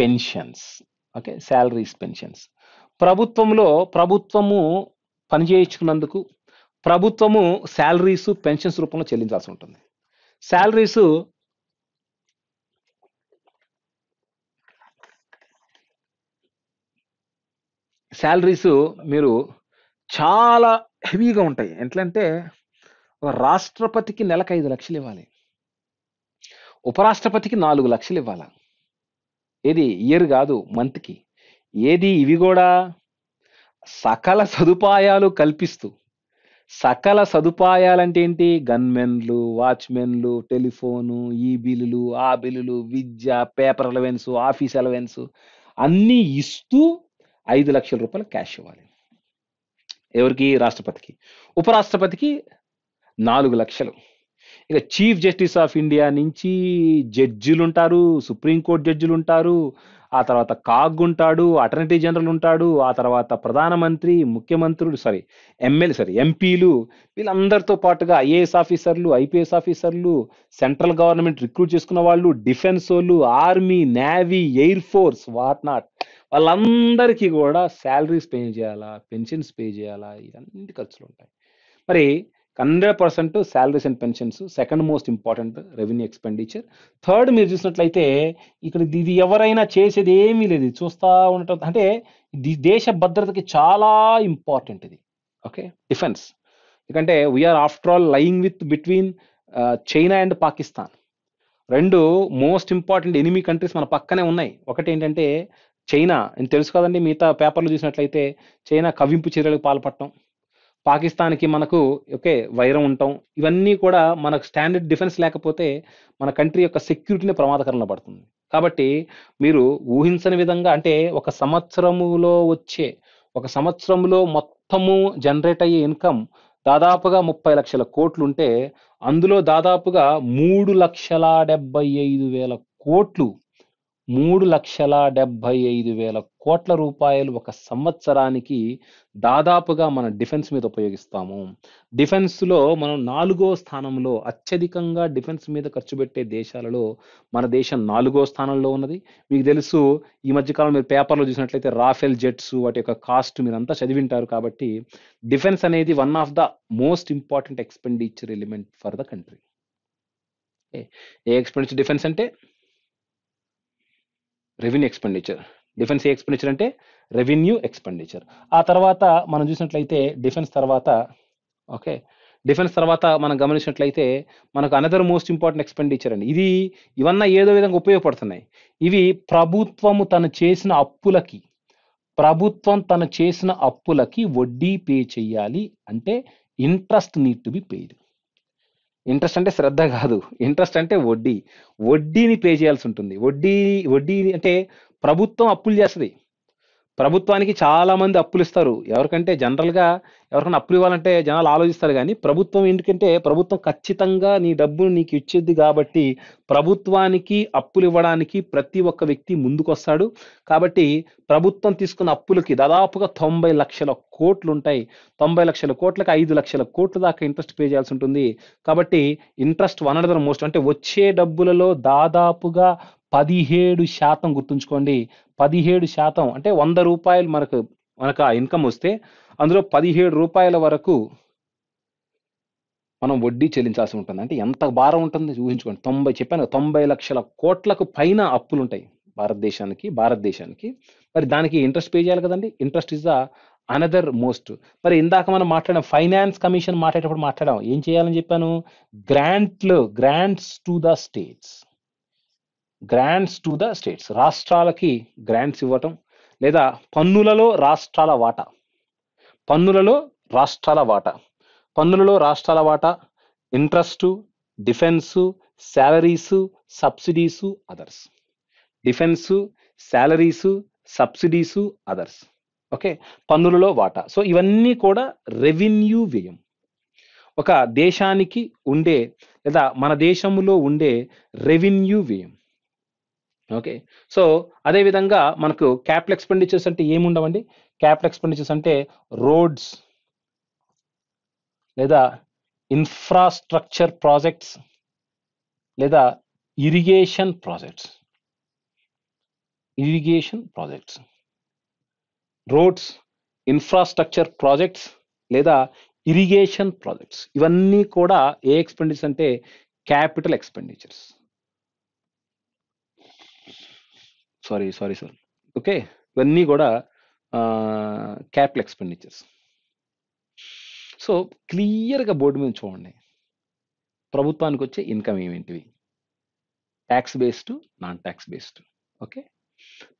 Speaker 1: pensions okay salaries pensions ప్రభుత్వంలో ప్రభుత్వము పనిచేయించుకున్నందుకు ప్రభుత్వము శాలరీస్ పెన్షన్స్ రూపంలో చెల్లించాల్సి ఉంటుంది శాలరీస్ శాలరీస్ మీరు చాలా హెవీగా ఉంటాయి ఎట్లంటే రాష్ట్రపతికి నెలకు ఐదు లక్షలు ఇవ్వాలి ఉపరాష్ట్రపతికి నాలుగు లక్షలు ఇవ్వాలి ఏది ఇయర్ కాదు మంత్కి ఏది ఇవి కూడా సకల సదుపాయాలు కల్పిస్తూ సకల సదుపాయాలంటే ఏంటి గన్మెన్లు వాచ్మెన్లు టెలిఫోను ఈ బిల్లులు ఆ బిల్లులు విద్య పేపర్ అలవెన్స్ ఆఫీస్ అలవెన్స్ అన్నీ ఇస్తూ ఐదు లక్షల రూపాయలు క్యాష్ ఇవ్వాలి ఎవరికి రాష్ట్రపతికి ఉపరాష్ట్రపతికి నాలుగు లక్షలు ఇక చీఫ్ జస్టిస్ ఆఫ్ ఇండియా నుంచి జడ్జిలు ఉంటారు సుప్రీంకోర్టు జడ్జిలు ఉంటారు ఆ తర్వాత కాగ్ ఉంటాడు అటర్నీ జనరల్ ఉంటాడు ఆ తర్వాత ప్రధానమంత్రి ముఖ్యమంత్రులు సారీ ఎమ్మెల్యే సారీ ఎంపీలు వీళ్ళందరితో పాటుగా ఐఏఎస్ ఆఫీసర్లు ఐపీఎస్ ఆఫీసర్లు సెంట్రల్ గవర్నమెంట్ రిక్రూట్ చేసుకున్న వాళ్ళు డిఫెన్స్ వాళ్ళు army navy air force what not వాళ్ళందరికీ కూడా శాలరీస్ పే చేయాలా పెన్షన్స్ పే చేయాలా ఇవన్నీ ఖర్చులు ఉంటాయి మరి hundred percent salaries and pensions second most important revenue expenditure third మీరు చూసినట్లయితే ఇక్కడ ఇది ఎవరైనా చేసేది ఏమీ లేదు చూస్తూ ఉండటం అంటే దేశ భద్రతకి చాలా ఇంపార్టెంట్ ఇది ఓకే డిఫెన్స్ ఎందుకంటే we are after all lying with between China and Pakistan రెండు మోస్ట్ ఇంపార్టెంట్ ఎనిమి కంట్రీస్ మన పక్కనే ఉన్నాయి ఒకటి ఏంటంటే చైనా తెలుసు కదండి మిగతా పేపర్లు చూసినట్లయితే చైనా కవింపు చర్యలకు పాల్పడటం పాకిస్తాన్కి మనకు ఓకే వైరం ఉండటం ఇవన్నీ కూడా మనకు స్టాండర్డ్ డిఫెన్స్ లేకపోతే మన కంట్రీ యొక్క సెక్యూరిటీని ప్రమాదకరంలో పడుతుంది కాబట్టి మీరు ఊహించని విధంగా అంటే ఒక సంవత్సరములో వచ్చే ఒక సంవత్సరంలో మొత్తము జనరేట్ అయ్యే ఇన్కమ్ దాదాపుగా ముప్పై లక్షల కోట్లు ఉంటే అందులో దాదాపుగా మూడు లక్షల డెబ్బై ఐదు వేల కోట్లు మూడు లక్షల డెబ్బై ఐదు వేల కోట్ల రూపాయలు ఒక సంవత్సరానికి దాదాపుగా మన డిఫెన్స్ మీద ఉపయోగిస్తాము డిఫెన్స్లో మనం నాలుగో స్థానంలో అత్యధికంగా డిఫెన్స్ మీద ఖర్చు పెట్టే దేశాలలో మన దేశం నాలుగో స్థానంలో ఉన్నది మీకు తెలుసు ఈ మధ్యకాలం మీరు పేపర్లో చూసినట్లయితే రాఫెల్ జెట్స్ వాటి యొక్క కాస్ట్ అంతా చదివింటారు కాబట్టి డిఫెన్స్ అనేది one of the most important expenditure element for the country ఏ ఎక్స్పెండిచర్ డిఫెన్స్ అంటే రెవెన్యూ ఎక్స్పెండిచర్ డిఫెన్స్ ఏ ఎక్స్పెండిచర్ అంటే రెవెన్యూ ఎక్స్పెండిచర్ ఆ తర్వాత మనం చూసినట్లయితే డిఫెన్స్ తర్వాత ఓకే డిఫెన్స్ తర్వాత మనం గమనించినట్లయితే మనకు అనదర్ మోస్ట్ ఇంపార్టెంట్ ఎక్స్పెండిచర్ అండి ఇది ఇవన్నీ ఏదో విధంగా ఉపయోగపడుతున్నాయి ఇవి ప్రభుత్వము తను చేసిన అప్పులకి ప్రభుత్వం తను చేసిన అప్పులకి వడ్డీ పే చేయాలి అంటే interest need to be paid interest అంటే శ్రద్ధ కాదు ఇంట్రెస్ట్ అంటే వడ్డీ వడ్డీని పే చేయాల్సి ఉంటుంది వడ్డీ వడ్డీ అంటే ప్రభుత్వం అప్పులు చేస్తుంది ప్రభుత్వానికి చాలామంది అప్పులు ఇస్తారు ఎవరికంటే జనరల్గా ఎవరికైనా అప్పులు ఇవ్వాలంటే జనాలు ఆలోచిస్తారు కానీ ప్రభుత్వం ఎందుకంటే ప్రభుత్వం ఖచ్చితంగా నీ డబ్బును నీకు ఇచ్చేది కాబట్టి ప్రభుత్వానికి అప్పులు ఇవ్వడానికి ప్రతి ఒక్క వ్యక్తి ముందుకొస్తాడు కాబట్టి ప్రభుత్వం తీసుకున్న అప్పులకి దాదాపుగా తొంభై లక్షల కోట్లు ఉంటాయి తొంభై లక్షల కోట్లకి ఐదు లక్షల కోట్ల దాకా ఇంట్రెస్ట్ పే చేయాల్సి ఉంటుంది కాబట్టి ఇంట్రెస్ట్ వన్ అండ్ మోస్ట్ అంటే వచ్చే డబ్బులలో దాదాపుగా పదిహేడు శాతం గుర్తుంచుకోండి పదిహేడు శాతం అంటే వంద రూపాయలు మనకు మనకు ఆ ఇన్కమ్ వస్తే అందులో పదిహేడు రూపాయల వరకు మనం వడ్డీ చెల్లించాల్సి ఉంటుంది అంటే ఎంత భారం ఉంటుంది ఊహించుకోండి తొంభై చెప్పాను తొంభై లక్షల కోట్లకు పైన అప్పులు ఉంటాయి భారతదేశానికి భారతదేశానికి మరి దానికి ఇంట్రెస్ట్ పే చేయాలి కదండి interest is the another most మరి ఇందాక మనం మాట్లాడాం ఫైనాన్స్ కమిషన్ మాట్లాడేటప్పుడు మాట్లాడాం ఏం చేయాలని చెప్పాను గ్రాంట్లు grants to the states grants to the states రాష్ట్రాలకి గ్రాంట్స్ ఇవ్వటం లేదా పన్నులలో రాష్ట్రాల వాటా పన్నులలో రాష్ట్రాల వాటా పన్నులలో రాష్ట్రాల వాటా interest defence salaries subsidies others defence salaries subsidies others okay పన్నులలో వాటా సో ఇవన్నీ కూడా రెవెన్యూ వ్యయం ఒక దేశానికి ఉండే లేదా మన దేశంలో ఉండే రెవెన్యూ వ్యయం ఓకే సో అదేవిధంగా మనకు క్యాపిటల్ ఎక్స్పెండిచర్స్ అంటే ఏముండవండి క్యాపిటల్ ఎక్స్పెండిచర్స్ అంటే రోడ్స్ లేదా ఇన్ఫ్రాస్ట్రక్చర్ ప్రాజెక్ట్స్ లేదా irrigation projects irrigation projects roads infrastructure projects లేదా ఇరిగేషన్ ప్రాజెక్ట్స్ ఇవన్నీ కూడా ఏ ఎక్స్పెండిచర్స్ అంటే capital expenditures sorry sorry sir okay ఇవన్నీ కూడా క్యాపిటల్ ఎక్స్పెండిచర్స్ సో క్లియర్గా బోర్డు మీద చూడండి ప్రభుత్వానికి వచ్చే ఇన్కమ్ ఏమిటివి tax based non tax based okay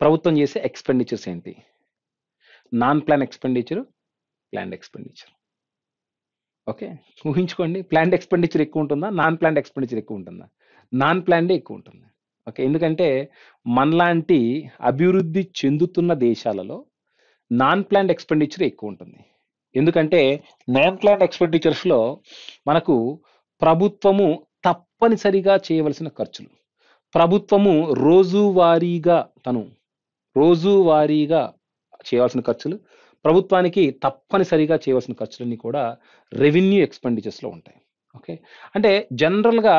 Speaker 1: ప్రభుత్వం చేసే ఎక్స్పెండిచర్స్ ఏంటి non plan expenditure planned expenditure okay ఊహించుకోండి ప్లాన్డ్ ఎక్స్పెండిచర్ ఎక్కువ ఉంటుందా నాన్ ప్లాన్డ్ ఎక్స్పెండిచర్ ఎక్కువ ఉంటుందా నాన్ ప్లాన్డే ఎక్కువ ఉంటుంది ఓకే ఎందుకంటే మనలాంటి అభివృద్ధి చెందుతున్న దేశాలలో నాన్ ప్లాన్డ్ ఎక్స్పెండిచర్ ఎక్కువ ఉంటుంది ఎందుకంటే నాన్ ప్లాన్డ్ ఎక్స్పెండిచర్స్లో మనకు ప్రభుత్వము తప్పనిసరిగా చేయవలసిన ఖర్చులు ప్రభుత్వము రోజువారీగా తను రోజువారీగా చేయవలసిన ఖర్చులు ప్రభుత్వానికి తప్పనిసరిగా చేయవలసిన ఖర్చులన్నీ కూడా రెవెన్యూ ఎక్స్పెండిచర్స్లో ఉంటాయి ఓకే అంటే జనరల్గా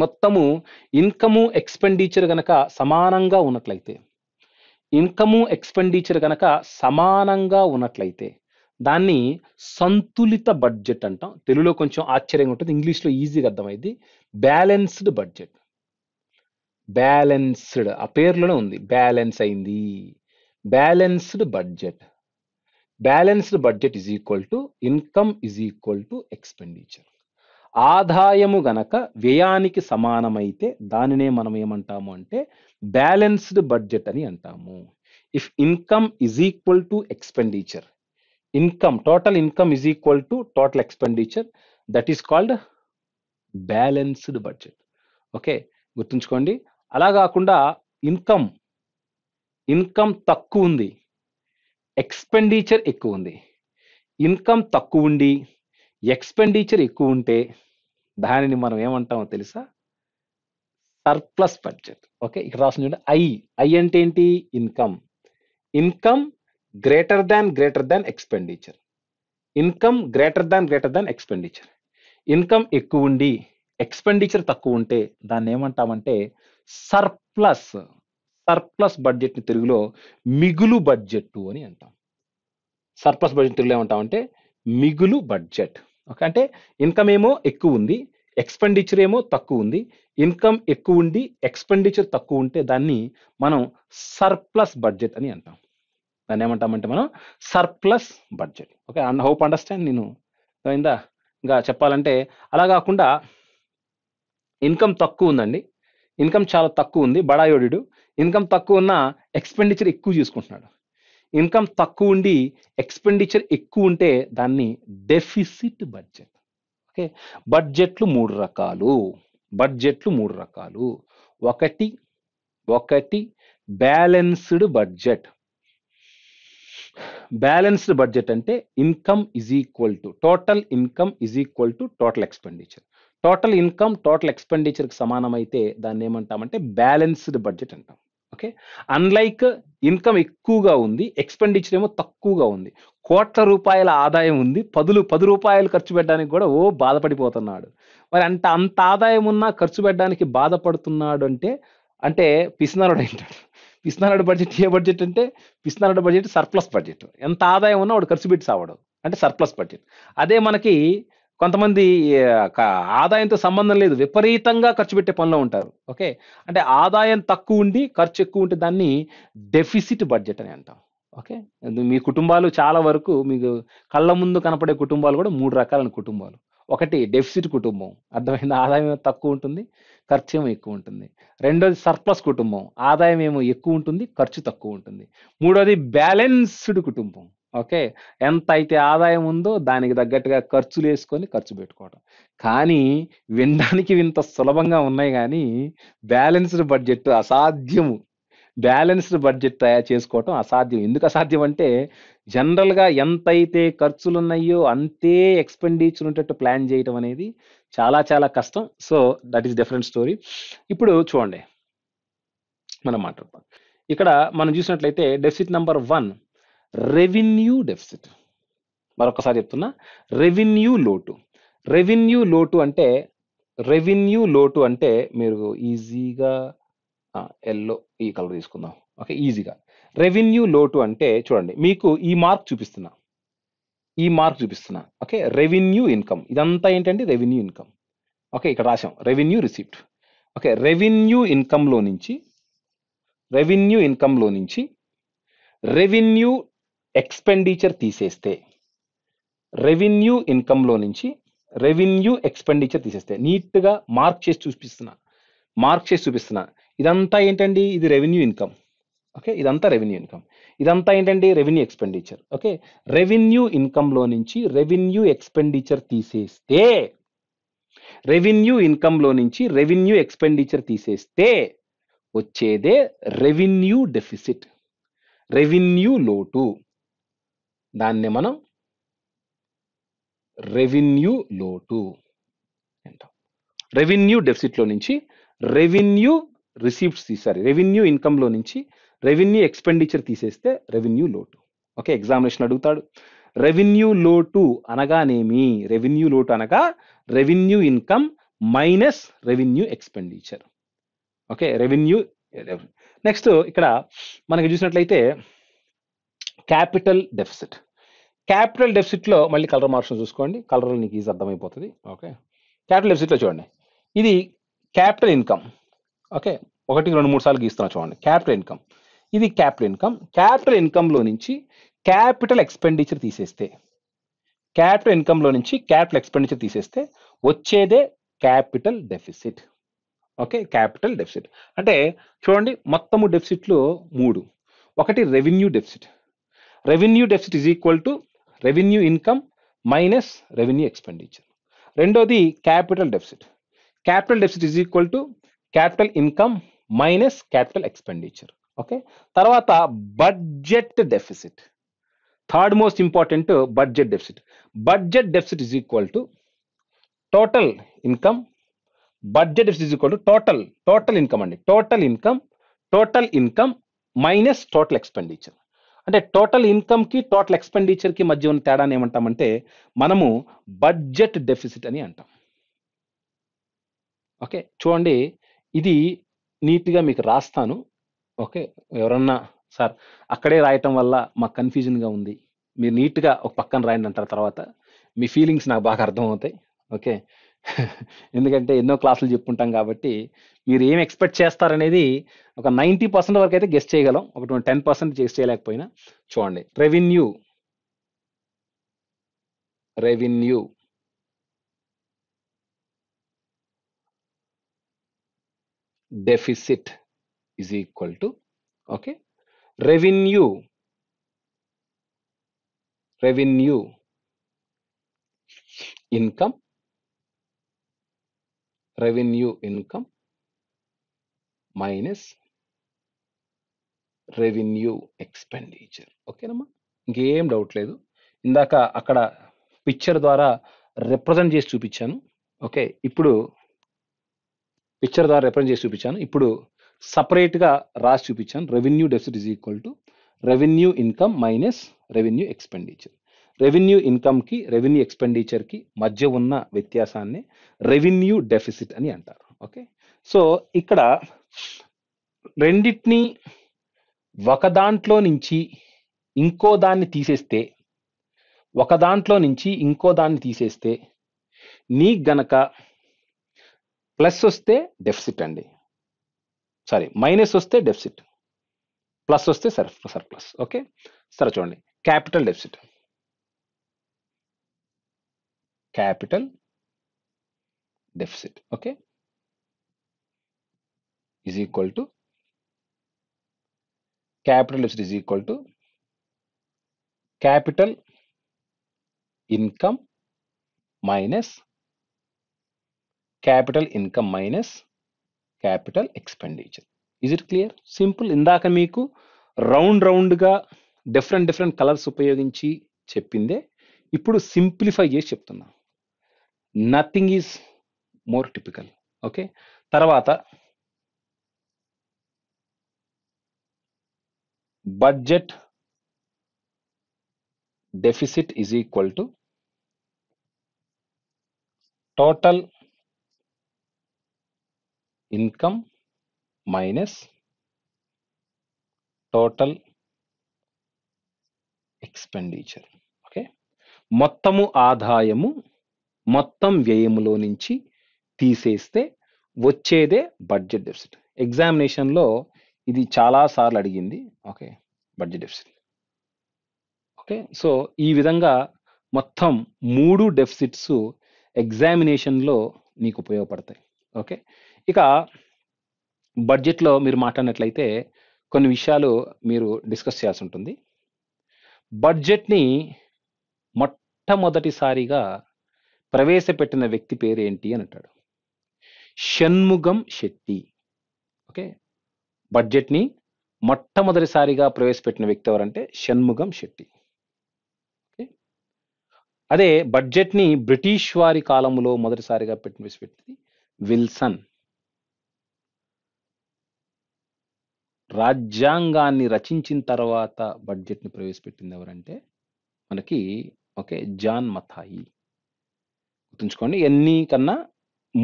Speaker 1: మొత్తము ఇన్కము ఎక్స్పెండిచర్ గనక సమానంగా ఉన్నట్లయితే ఇన్కము ఎక్స్పెండిచర్ గనక సమానంగా ఉన్నట్లయితే దాన్ని సంతులిత బడ్జెట్ అంటాం తెలుగులో కొంచెం ఆశ్చర్యంగా ఉంటుంది ఇంగ్లీష్లో ఈజీగా అర్థమైంది బ్యాలెన్స్డ్ బడ్జెట్ బ్యాలెన్స్డ్ ఆ పేర్లోనే ఉంది బ్యాలెన్స్ అయింది balanced budget balanced budget is equal to income is equal to expenditure ఆదాయము గనక వ్యయానికి సమానమైతే దానినే మనం ఏమంటాము అంటే బ్యాలెన్స్డ్ బడ్జెట్ అని అంటాము if income is equal to expenditure income total income is equal to total expenditure that is called balanced budget okay గుర్తుంచుకోండి అలా కాకుండా ఇన్కమ్ ఇన్కమ్ తక్కువ ఉంది ఎక్స్పెండిచర్ ఎక్కువ ఉంది ఇన్కమ్ తక్కువ ఉండి ఎక్స్పెండిచర్ ఎక్కువ ఉంటే దానిని మనం ఏమంటామో తెలుసా సర్ప్లస్ బడ్జెట్ ఓకే ఇక్కడ రాసిన చూడండి ఐ ఐ అంటే ఏంటి income income greater than greater than expenditure income greater than greater than expenditure income ఎక్కువ ఉండి ఎక్స్పెండిచర్ తక్కువ ఉంటే దాన్ని ఏమంటామంటే సర్ప్లస్ సర్ప్లస్ బడ్జెట్ని తెలుగులో మిగులు బడ్జెట్ అని అంటాం సర్ప్లస్ బడ్జెట్ తెలుగులో ఏమంటామంటే మిగులు బడ్జెట్ ఓకే అంటే ఇన్కమ్ ఏమో ఎక్కువ ఉంది ఎక్స్పెండిచర్ ఏమో తక్కువ ఉంది ఇన్కమ్ ఎక్కువ ఉండి ఎక్స్పెండిచర్ తక్కువ ఉంటే దాన్ని మనం సర్ప్లస్ బడ్జెట్ అని అంటాం దాన్ని ఏమంటామంటే మనం surplus budget okay and hope understand నేను అయిందా ఇంకా చెప్పాలంటే అలా కాకుండా ఇన్కమ్ తక్కువ ఉందండి ఇన్కమ్ చాలా తక్కువ ఉంది బడాయోడు ఇన్కమ్ తక్కువ ఉన్న ఎక్స్పెండిచర్ ఎక్కువ చూసుకుంటున్నాడు ఇన్కమ్ తక్కువ ఉండి ఎక్స్పెండిచర్ ఎక్కువ ఉంటే దాన్ని డెఫిసిట్ బడ్జెట్ ఓకే బడ్జెట్లు మూడు రకాలు బడ్జెట్లు మూడు రకాలు ఒకటి ఒకటి బ్యాలెన్స్డ్ బడ్జెట్ బ్యాలెన్స్డ్ బడ్జెట్ అంటే income is equal to total income is equal to total expenditure total income total ఎక్స్పెండిచర్కి సమానమైతే దాన్ని ఏమంటామంటే బ్యాలెన్స్డ్ బడ్జెట్ అంటాం ఓకే అన్లైక్ ఇన్కమ్ ఎక్కువగా ఉంది ఎక్స్పెండిచర్ ఏమో తక్కువగా ఉంది కోట్ల రూపాయల ఆదాయం ఉంది పదులు పది రూపాయలు ఖర్చు పెట్టడానికి కూడా ఓ బాధపడిపోతున్నాడు మరి అంత అంత ఆదాయం ఉన్నా ఖర్చు పెట్టడానికి బాధపడుతున్నాడు అంటే అంటే పిసినారుడు అంటాడు పిసినారుడు బడ్జెట్ ఏ బడ్జెట్ అంటే పిసినారుడు బడ్జెట్ సర్ప్లస్ బడ్జెట్ ఎంత ఆదాయం ఉన్నా వాడు ఖర్చు పెట్టి సావడం అంటే సర్ప్లస్ బడ్జెట్ అదే మనకి కొంతమంది ఆదాయంతో సంబంధం లేదు విపరీతంగా ఖర్చు పెట్టే పనిలో ఉంటారు ఓకే అంటే ఆదాయం తక్కువ ఉండి ఖర్చు ఎక్కువ ఉంటే దాన్ని డెఫిసిట్ బడ్జెట్ అని అంటాం ఓకే మీ కుటుంబాలు చాలా వరకు మీకు కళ్ళ ముందు కనపడే కుటుంబాలు కూడా మూడు రకాలైన కుటుంబాలు ఒకటి డెఫిసిట్ కుటుంబం అర్థమైంది ఆదాయం తక్కువ ఉంటుంది ఖర్చు ఏమో ఎక్కువ ఉంటుంది రెండోది సర్ప్లస్ కుటుంబం ఆదాయం ఏమో ఎక్కువ ఉంటుంది ఖర్చు తక్కువ ఉంటుంది మూడోది బ్యాలెన్స్డ్ కుటుంబం ఓకే ఎంత అయితే ఆదాయం ఉందో దానికి తగ్గట్టుగా ఖర్చులు వేసుకొని ఖర్చు పెట్టుకోవడం కానీ వినడానికి వింత సులభంగా ఉన్నాయి కానీ బ్యాలెన్స్డ్ బడ్జెట్ అసాధ్యము బ్యాలెన్స్డ్ బడ్జెట్ తయారు చేసుకోవటం అసాధ్యం ఎందుకు అసాధ్యం అంటే జనరల్గా ఎంతైతే ఖర్చులు ఉన్నాయో అంతే ఎక్స్పెండిచర్ ఉండేటట్టు ప్లాన్ చేయటం అనేది చాలా చాలా కష్టం so that is different story ఇప్పుడు చూడండి మనం మాట్లాడతాం ఇక్కడ మనం చూసినట్లయితే deficit number one revenue deficit మరొకసారి చెప్తున్నా రెవెన్యూ లోటు రెవెన్యూ లోటు అంటే రెవెన్యూ లోటు అంటే మీరు ఈజీగా ఎల్లో ఈ కలర్ తీసుకుందాం ఓకే ఈజీగా రెవెన్యూ లోటు అంటే చూడండి మీకు ఈ మార్క్ చూపిస్తున్నా ఈ మార్క్ చూపిస్తున్నా ఓకే రెవెన్యూ ఇన్కమ్ ఇదంతా ఏంటంటే రెవెన్యూ ఇన్కమ్ ఓకే ఇక్కడ రాసాం రెవెన్యూ రిసీప్ట్ ఓకే రెవెన్యూ ఇన్కమ్లో నుంచి రెవెన్యూ ఇన్కమ్లో నుంచి రెవెన్యూ ఎక్స్పెండిచర్ తీసేస్తే రెవెన్యూ ఇన్కంలో నుంచి రెవెన్యూ ఎక్స్పెండిచర్ తీసేస్తే నీట్గా మార్క్ చేసి చూపిస్తున్నా మార్క్ చేసి చూపిస్తున్నా ఇదంతా ఏంటండి ఇది రెవెన్యూ ఇన్కమ్ ఓకే ఇదంతా రెవెన్యూ ఇన్కమ్ ఇదంతా ఏంటండి రెవెన్యూ ఎక్స్పెండిచర్ ఓకే రెవెన్యూ ఇన్కంలో నుంచి రెవెన్యూ ఎక్స్పెండిచర్ తీసేస్తే రెవెన్యూ ఇన్కంలో నుంచి రెవెన్యూ ఎక్స్పెండిచర్ తీసేస్తే వచ్చేదే రెవెన్యూ డెఫిసిట్ రెవెన్యూ లోటు దాన్ని మనం రెవెన్యూ లోటు అంటాం రెవెన్యూ డెఫిసిట్లో నుంచి రెవెన్యూ రిసీప్ట్స్ తీసారి రెవెన్యూ ఇన్కంలో నుంచి రెవెన్యూ ఎక్స్పెండిచర్ తీసేస్తే రెవెన్యూ లోటు ఓకే ఎగ్జామినేషన్ అడుగుతాడు రెవెన్యూ లోటు అనగానేమి రెవెన్యూ లోటు అనగా revenue income minus revenue expenditure okay revenue next ఇక్కడ మనకి చూసినట్లయితే క్యాపిటల్ డెఫిసిట్ క్యాపిటల్ డెఫిసిట్లో మళ్ళీ కలర్ మార్షన్ చూసుకోండి కలర్ నీకు ఈజీ అర్థమైపోతుంది ఓకే క్యాపిటల్ డెఫిసిట్లో చూడండి ఇది క్యాపిటల్ ఇన్కమ్ ఓకే ఒకటి రెండు మూడు సార్లు గీస్తున్నా చూడండి క్యాపిటల్ ఇన్కమ్ ఇది క్యాపిటల్ ఇన్కమ్ క్యాపిటల్ ఇన్కమ్లో నుంచి క్యాపిటల్ ఎక్స్పెండిచర్ తీసేస్తే క్యాపిటల్ ఇన్కమ్లో నుంచి క్యాపిటల్ ఎక్స్పెండిచర్ తీసేస్తే వచ్చేదే capital deficit okay capital deficit అంటే చూడండి మొత్తము డెఫిసిట్లు మూడు ఒకటి revenue deficit revenue deficit is equal to revenue income minus revenue expenditure రెండోది capital deficit capital deficit is equal to capital income minus capital expenditure okay తర్వాత budget deficit third most important budget deficit budget deficit is equal to total income budget deficit is equal to total total income అండి total income total income minus total expenditure అంటే total ఇన్కమ్కి total ఎక్స్పెండిచర్కి మధ్య ఉన్న తేడాని ఏమంటామంటే మనము budget deficit అని అంటాం ఓకే చూడండి ఇది నీట్గా మీకు రాస్తాను ఓకే ఎవరన్నా సార్ అక్కడే రాయటం వల్ల మాకు కన్ఫ్యూజన్గా ఉంది మీరు నీట్గా ఒక పక్కన రాయండి అంటారు తర్వాత మీ ఫీలింగ్స్ నాకు బాగా అర్థమవుతాయి ఓకే ఎందుకంటే ఎన్నో క్లాసులు చెప్పుంటాం కాబట్టి మీరు ఏం ఎక్స్పెక్ట్ చేస్తారనేది ఒక నైంటీ పర్సెంట్ వరకు అయితే గెస్ట్ చేయగలం ఒక టెన్ పర్సెంట్ గెస్ట్ చేయలేకపోయినా చూడండి revenue revenue deficit is equal to okay revenue revenue income revenue income minus revenue expenditure ఓకేనమ్మా ఇంకేం డౌట్ లేదు ఇందాక అక్కడ పిక్చర్ ద్వారా రిప్రజెంట్ చేసి చూపించాను ఓకే ఇప్పుడు పిక్చర్ ద్వారా రిప్రజెంట్ చేసి చూపించాను ఇప్పుడు సపరేట్గా రాసి చూపించాను revenue deficit is equal to revenue income minus revenue expenditure revenue ఇన్కమ్కి రెవెన్యూ ఎక్స్పెండిచర్కి మధ్య ఉన్న వ్యత్యాసాన్ని రెవెన్యూ డెఫిసిట్ అని అంటారు ఓకే సో ఇక్కడ రెండింటిని ఒక దాంట్లో నుంచి ఇంకో దాన్ని తీసేస్తే ఒక దాంట్లో నుంచి ఇంకో దాన్ని తీసేస్తే నీకు గనక ప్లస్ వస్తే డెఫిసిట్ అండి సారీ మైనస్ వస్తే డెఫిసిట్ ప్లస్ వస్తే సర్ సర్ప్లస్ ఓకే సరే చూడండి capital deficit capital deficit okay is equal to capital deficit is equal to capital income minus capital income minus capital expenditure is it clear simple ఇందాక మీకు round రౌండ్గా different different colours ఉపయోగించి చెప్పిందే ఇప్పుడు simplify చేసి చెప్తున్నాను nothing is more typical okay తర్వాత budget deficit is equal to total income minus total expenditure okay మొత్తము ఆదాయము మొత్తం వ్యయంలో నుంచి తీసేస్తే వచ్చేదే బడ్జెట్ డెఫిసిట్ ఎగ్జామినేషన్లో ఇది చాలాసార్లు అడిగింది okay budget deficit okay so ఈ విధంగా మొత్తం మూడు డెఫిసిట్స్ ఎగ్జామినేషన్లో నీకు ఉపయోగపడతాయి ఓకే ఇక బడ్జెట్లో మీరు మాట్లాడినట్లయితే కొన్ని విషయాలు మీరు డిస్కస్ చేయాల్సి ఉంటుంది బడ్జెట్ని మొట్టమొదటిసారిగా ప్రవేశపెట్టిన వ్యక్తి పేరేంటి అని అంటాడు షణ్ముగం శెట్టి ఓకే బడ్జెట్ని మొట్టమొదటిసారిగా ప్రవేశపెట్టిన వ్యక్తి ఎవరంటే షణ్ముగం శెట్టి అదే బడ్జెట్ని బ్రిటిష్ వారి కాలంలో మొదటిసారిగా పెట్టిన ప్రవేశపెట్టింది విల్సన్ రాజ్యాంగాన్ని రచించిన తర్వాత బడ్జెట్ని ప్రవేశపెట్టింది ఎవరంటే మనకి ఓకే జాన్ మథాయి గుర్తుంచుకోండి ఎన్ని కన్నా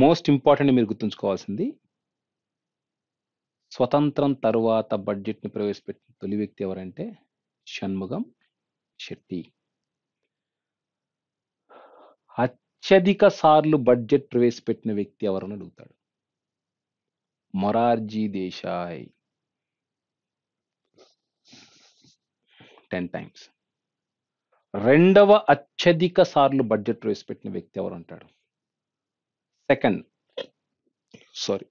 Speaker 1: మోస్ట్ ఇంపార్టెంట్ మీరు గుర్తుంచుకోవాల్సింది స్వతంత్రం బడ్జెట్ బడ్జెట్ని ప్రవేశపెట్టిన తొలి వ్యక్తి ఎవరంటే షణ్ముగం శెట్టి అత్యధిక సార్లు బడ్జెట్ ప్రవేశపెట్టిన వ్యక్తి ఎవరని అడుగుతాడు మొరార్జీ దేశాయ్ టెన్ టైమ్స్ రెండవ అత్యధిక సార్లు బడ్జెట్ ప్రవేశపెట్టిన వ్యక్తి ఎవరు అంటాడు సెకండ్ సారీ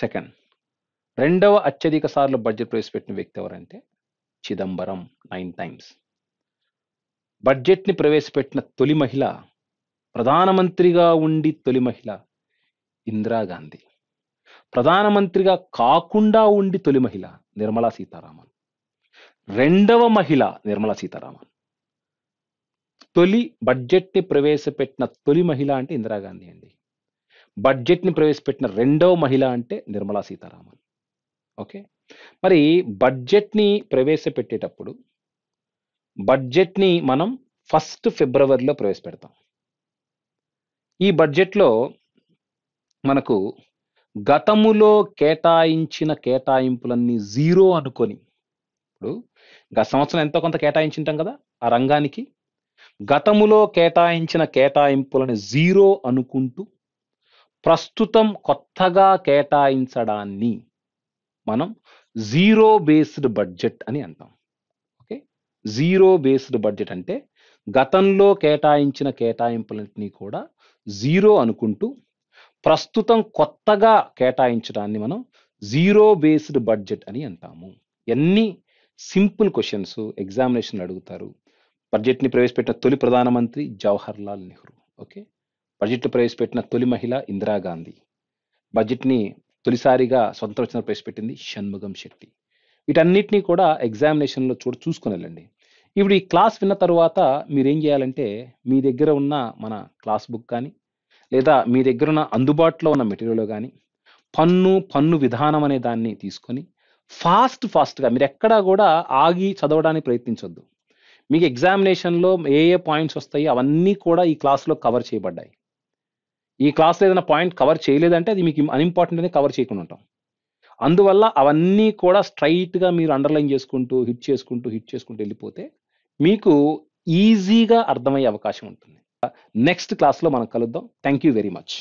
Speaker 1: సెకండ్ రెండవ అత్యధిక సార్లు బడ్జెట్ ప్రవేశపెట్టిన వ్యక్తి ఎవరంటే చిదంబరం నైన్ టైమ్స్ బడ్జెట్ని ప్రవేశపెట్టిన తొలి మహిళ ప్రధానమంత్రిగా ఉండి తొలి మహిళ ఇందిరాగాంధీ ప్రధానమంత్రిగా కాకుండా ఉండి తొలి మహిళ నిర్మలా సీతారామన్ రెండవ మహిళ నిర్మలా సీతారామన్ తొలి బడ్జెట్ని ప్రవేశపెట్టిన తొలి మహిళ అంటే ఇందిరాగాంధీ అండి బడ్జెట్ని ప్రవేశపెట్టిన రెండవ మహిళ అంటే నిర్మలా సీతారామన్ ఓకే మరి బడ్జెట్ని ప్రవేశపెట్టేటప్పుడు బడ్జెట్ని మనం ఫస్ట్ ఫిబ్రవరిలో ప్రవేశపెడతాం ఈ బడ్జెట్లో మనకు గతములో కేటాయించిన కేటాయింపులన్నీ జీరో అనుకొని ఇప్పుడు గత సంవత్సరం ఎంతో కొంత కేటాయించింటాం కదా ఆ రంగానికి గతములో కేటాయించిన కేటాయింపులను జీరో అనుకుంటూ ప్రస్తుతం కొత్తగా కేటాయించడాన్ని మనం జీరో బేస్డ్ బడ్జెట్ అని అంటాం ఓకే జీరో బేస్డ్ బడ్జెట్ అంటే గతంలో కేటాయించిన కేటాయింపులన్నీ కూడా జీరో అనుకుంటూ ప్రస్తుతం కొత్తగా కేటాయించడాన్ని మనం జీరో బేస్డ్ బడ్జెట్ అని అంటాము ఎన్ని సింపుల్ క్వశ్చన్స్ ఎగ్జామినేషన్ అడుగుతారు బడ్జెట్ని ప్రవేశపెట్టిన తొలి ప్రధానమంత్రి జవహర్ లాల్ నెహ్రూ ఓకే బడ్జెట్ను ప్రవేశపెట్టిన తొలి మహిళ ఇందిరాగాంధీ బడ్జెట్ని తొలిసారిగా స్వతంత్ర వచ్చిన ప్రవేశపెట్టింది షణ్ముగం శెట్టి వీటన్నిటినీ కూడా ఎగ్జామినేషన్లో చూడ చూసుకుని వెళ్ళండి ఇప్పుడు ఈ క్లాస్ విన్న తర్వాత మీరేం చేయాలంటే మీ దగ్గర ఉన్న మన క్లాస్ బుక్ కానీ లేదా మీ దగ్గర ఉన్న అందుబాటులో ఉన్న మెటీరియల్ కానీ పన్ను పన్ను విధానం అనే దాన్ని తీసుకొని ఫాస్ట్ ఫాస్ట్గా మీరు ఎక్కడా కూడా ఆగి చదవడానికి ప్రయత్నించొద్దు మీకు ఎగ్జామినేషన్లో ఏ ఏ పాయింట్స్ వస్తాయి అవన్నీ కూడా ఈ క్లాస్లో కవర్ చేయబడ్డాయి ఈ క్లాస్లో ఏదైనా పాయింట్ కవర్ చేయలేదంటే అది మీకు అన్ఇంపార్టెంట్ అనేది కవర్ చేయకుండా ఉంటాం అందువల్ల అవన్నీ కూడా స్ట్రైట్గా మీరు అండర్లైన్ చేసుకుంటూ హిట్ చేసుకుంటూ హిట్ చేసుకుంటూ వెళ్ళిపోతే మీకు ఈజీగా అర్థమయ్యే అవకాశం ఉంటుంది నెక్స్ట్ క్లాస్లో మనం కలుద్దాం థ్యాంక్ యూ వెరీ మచ్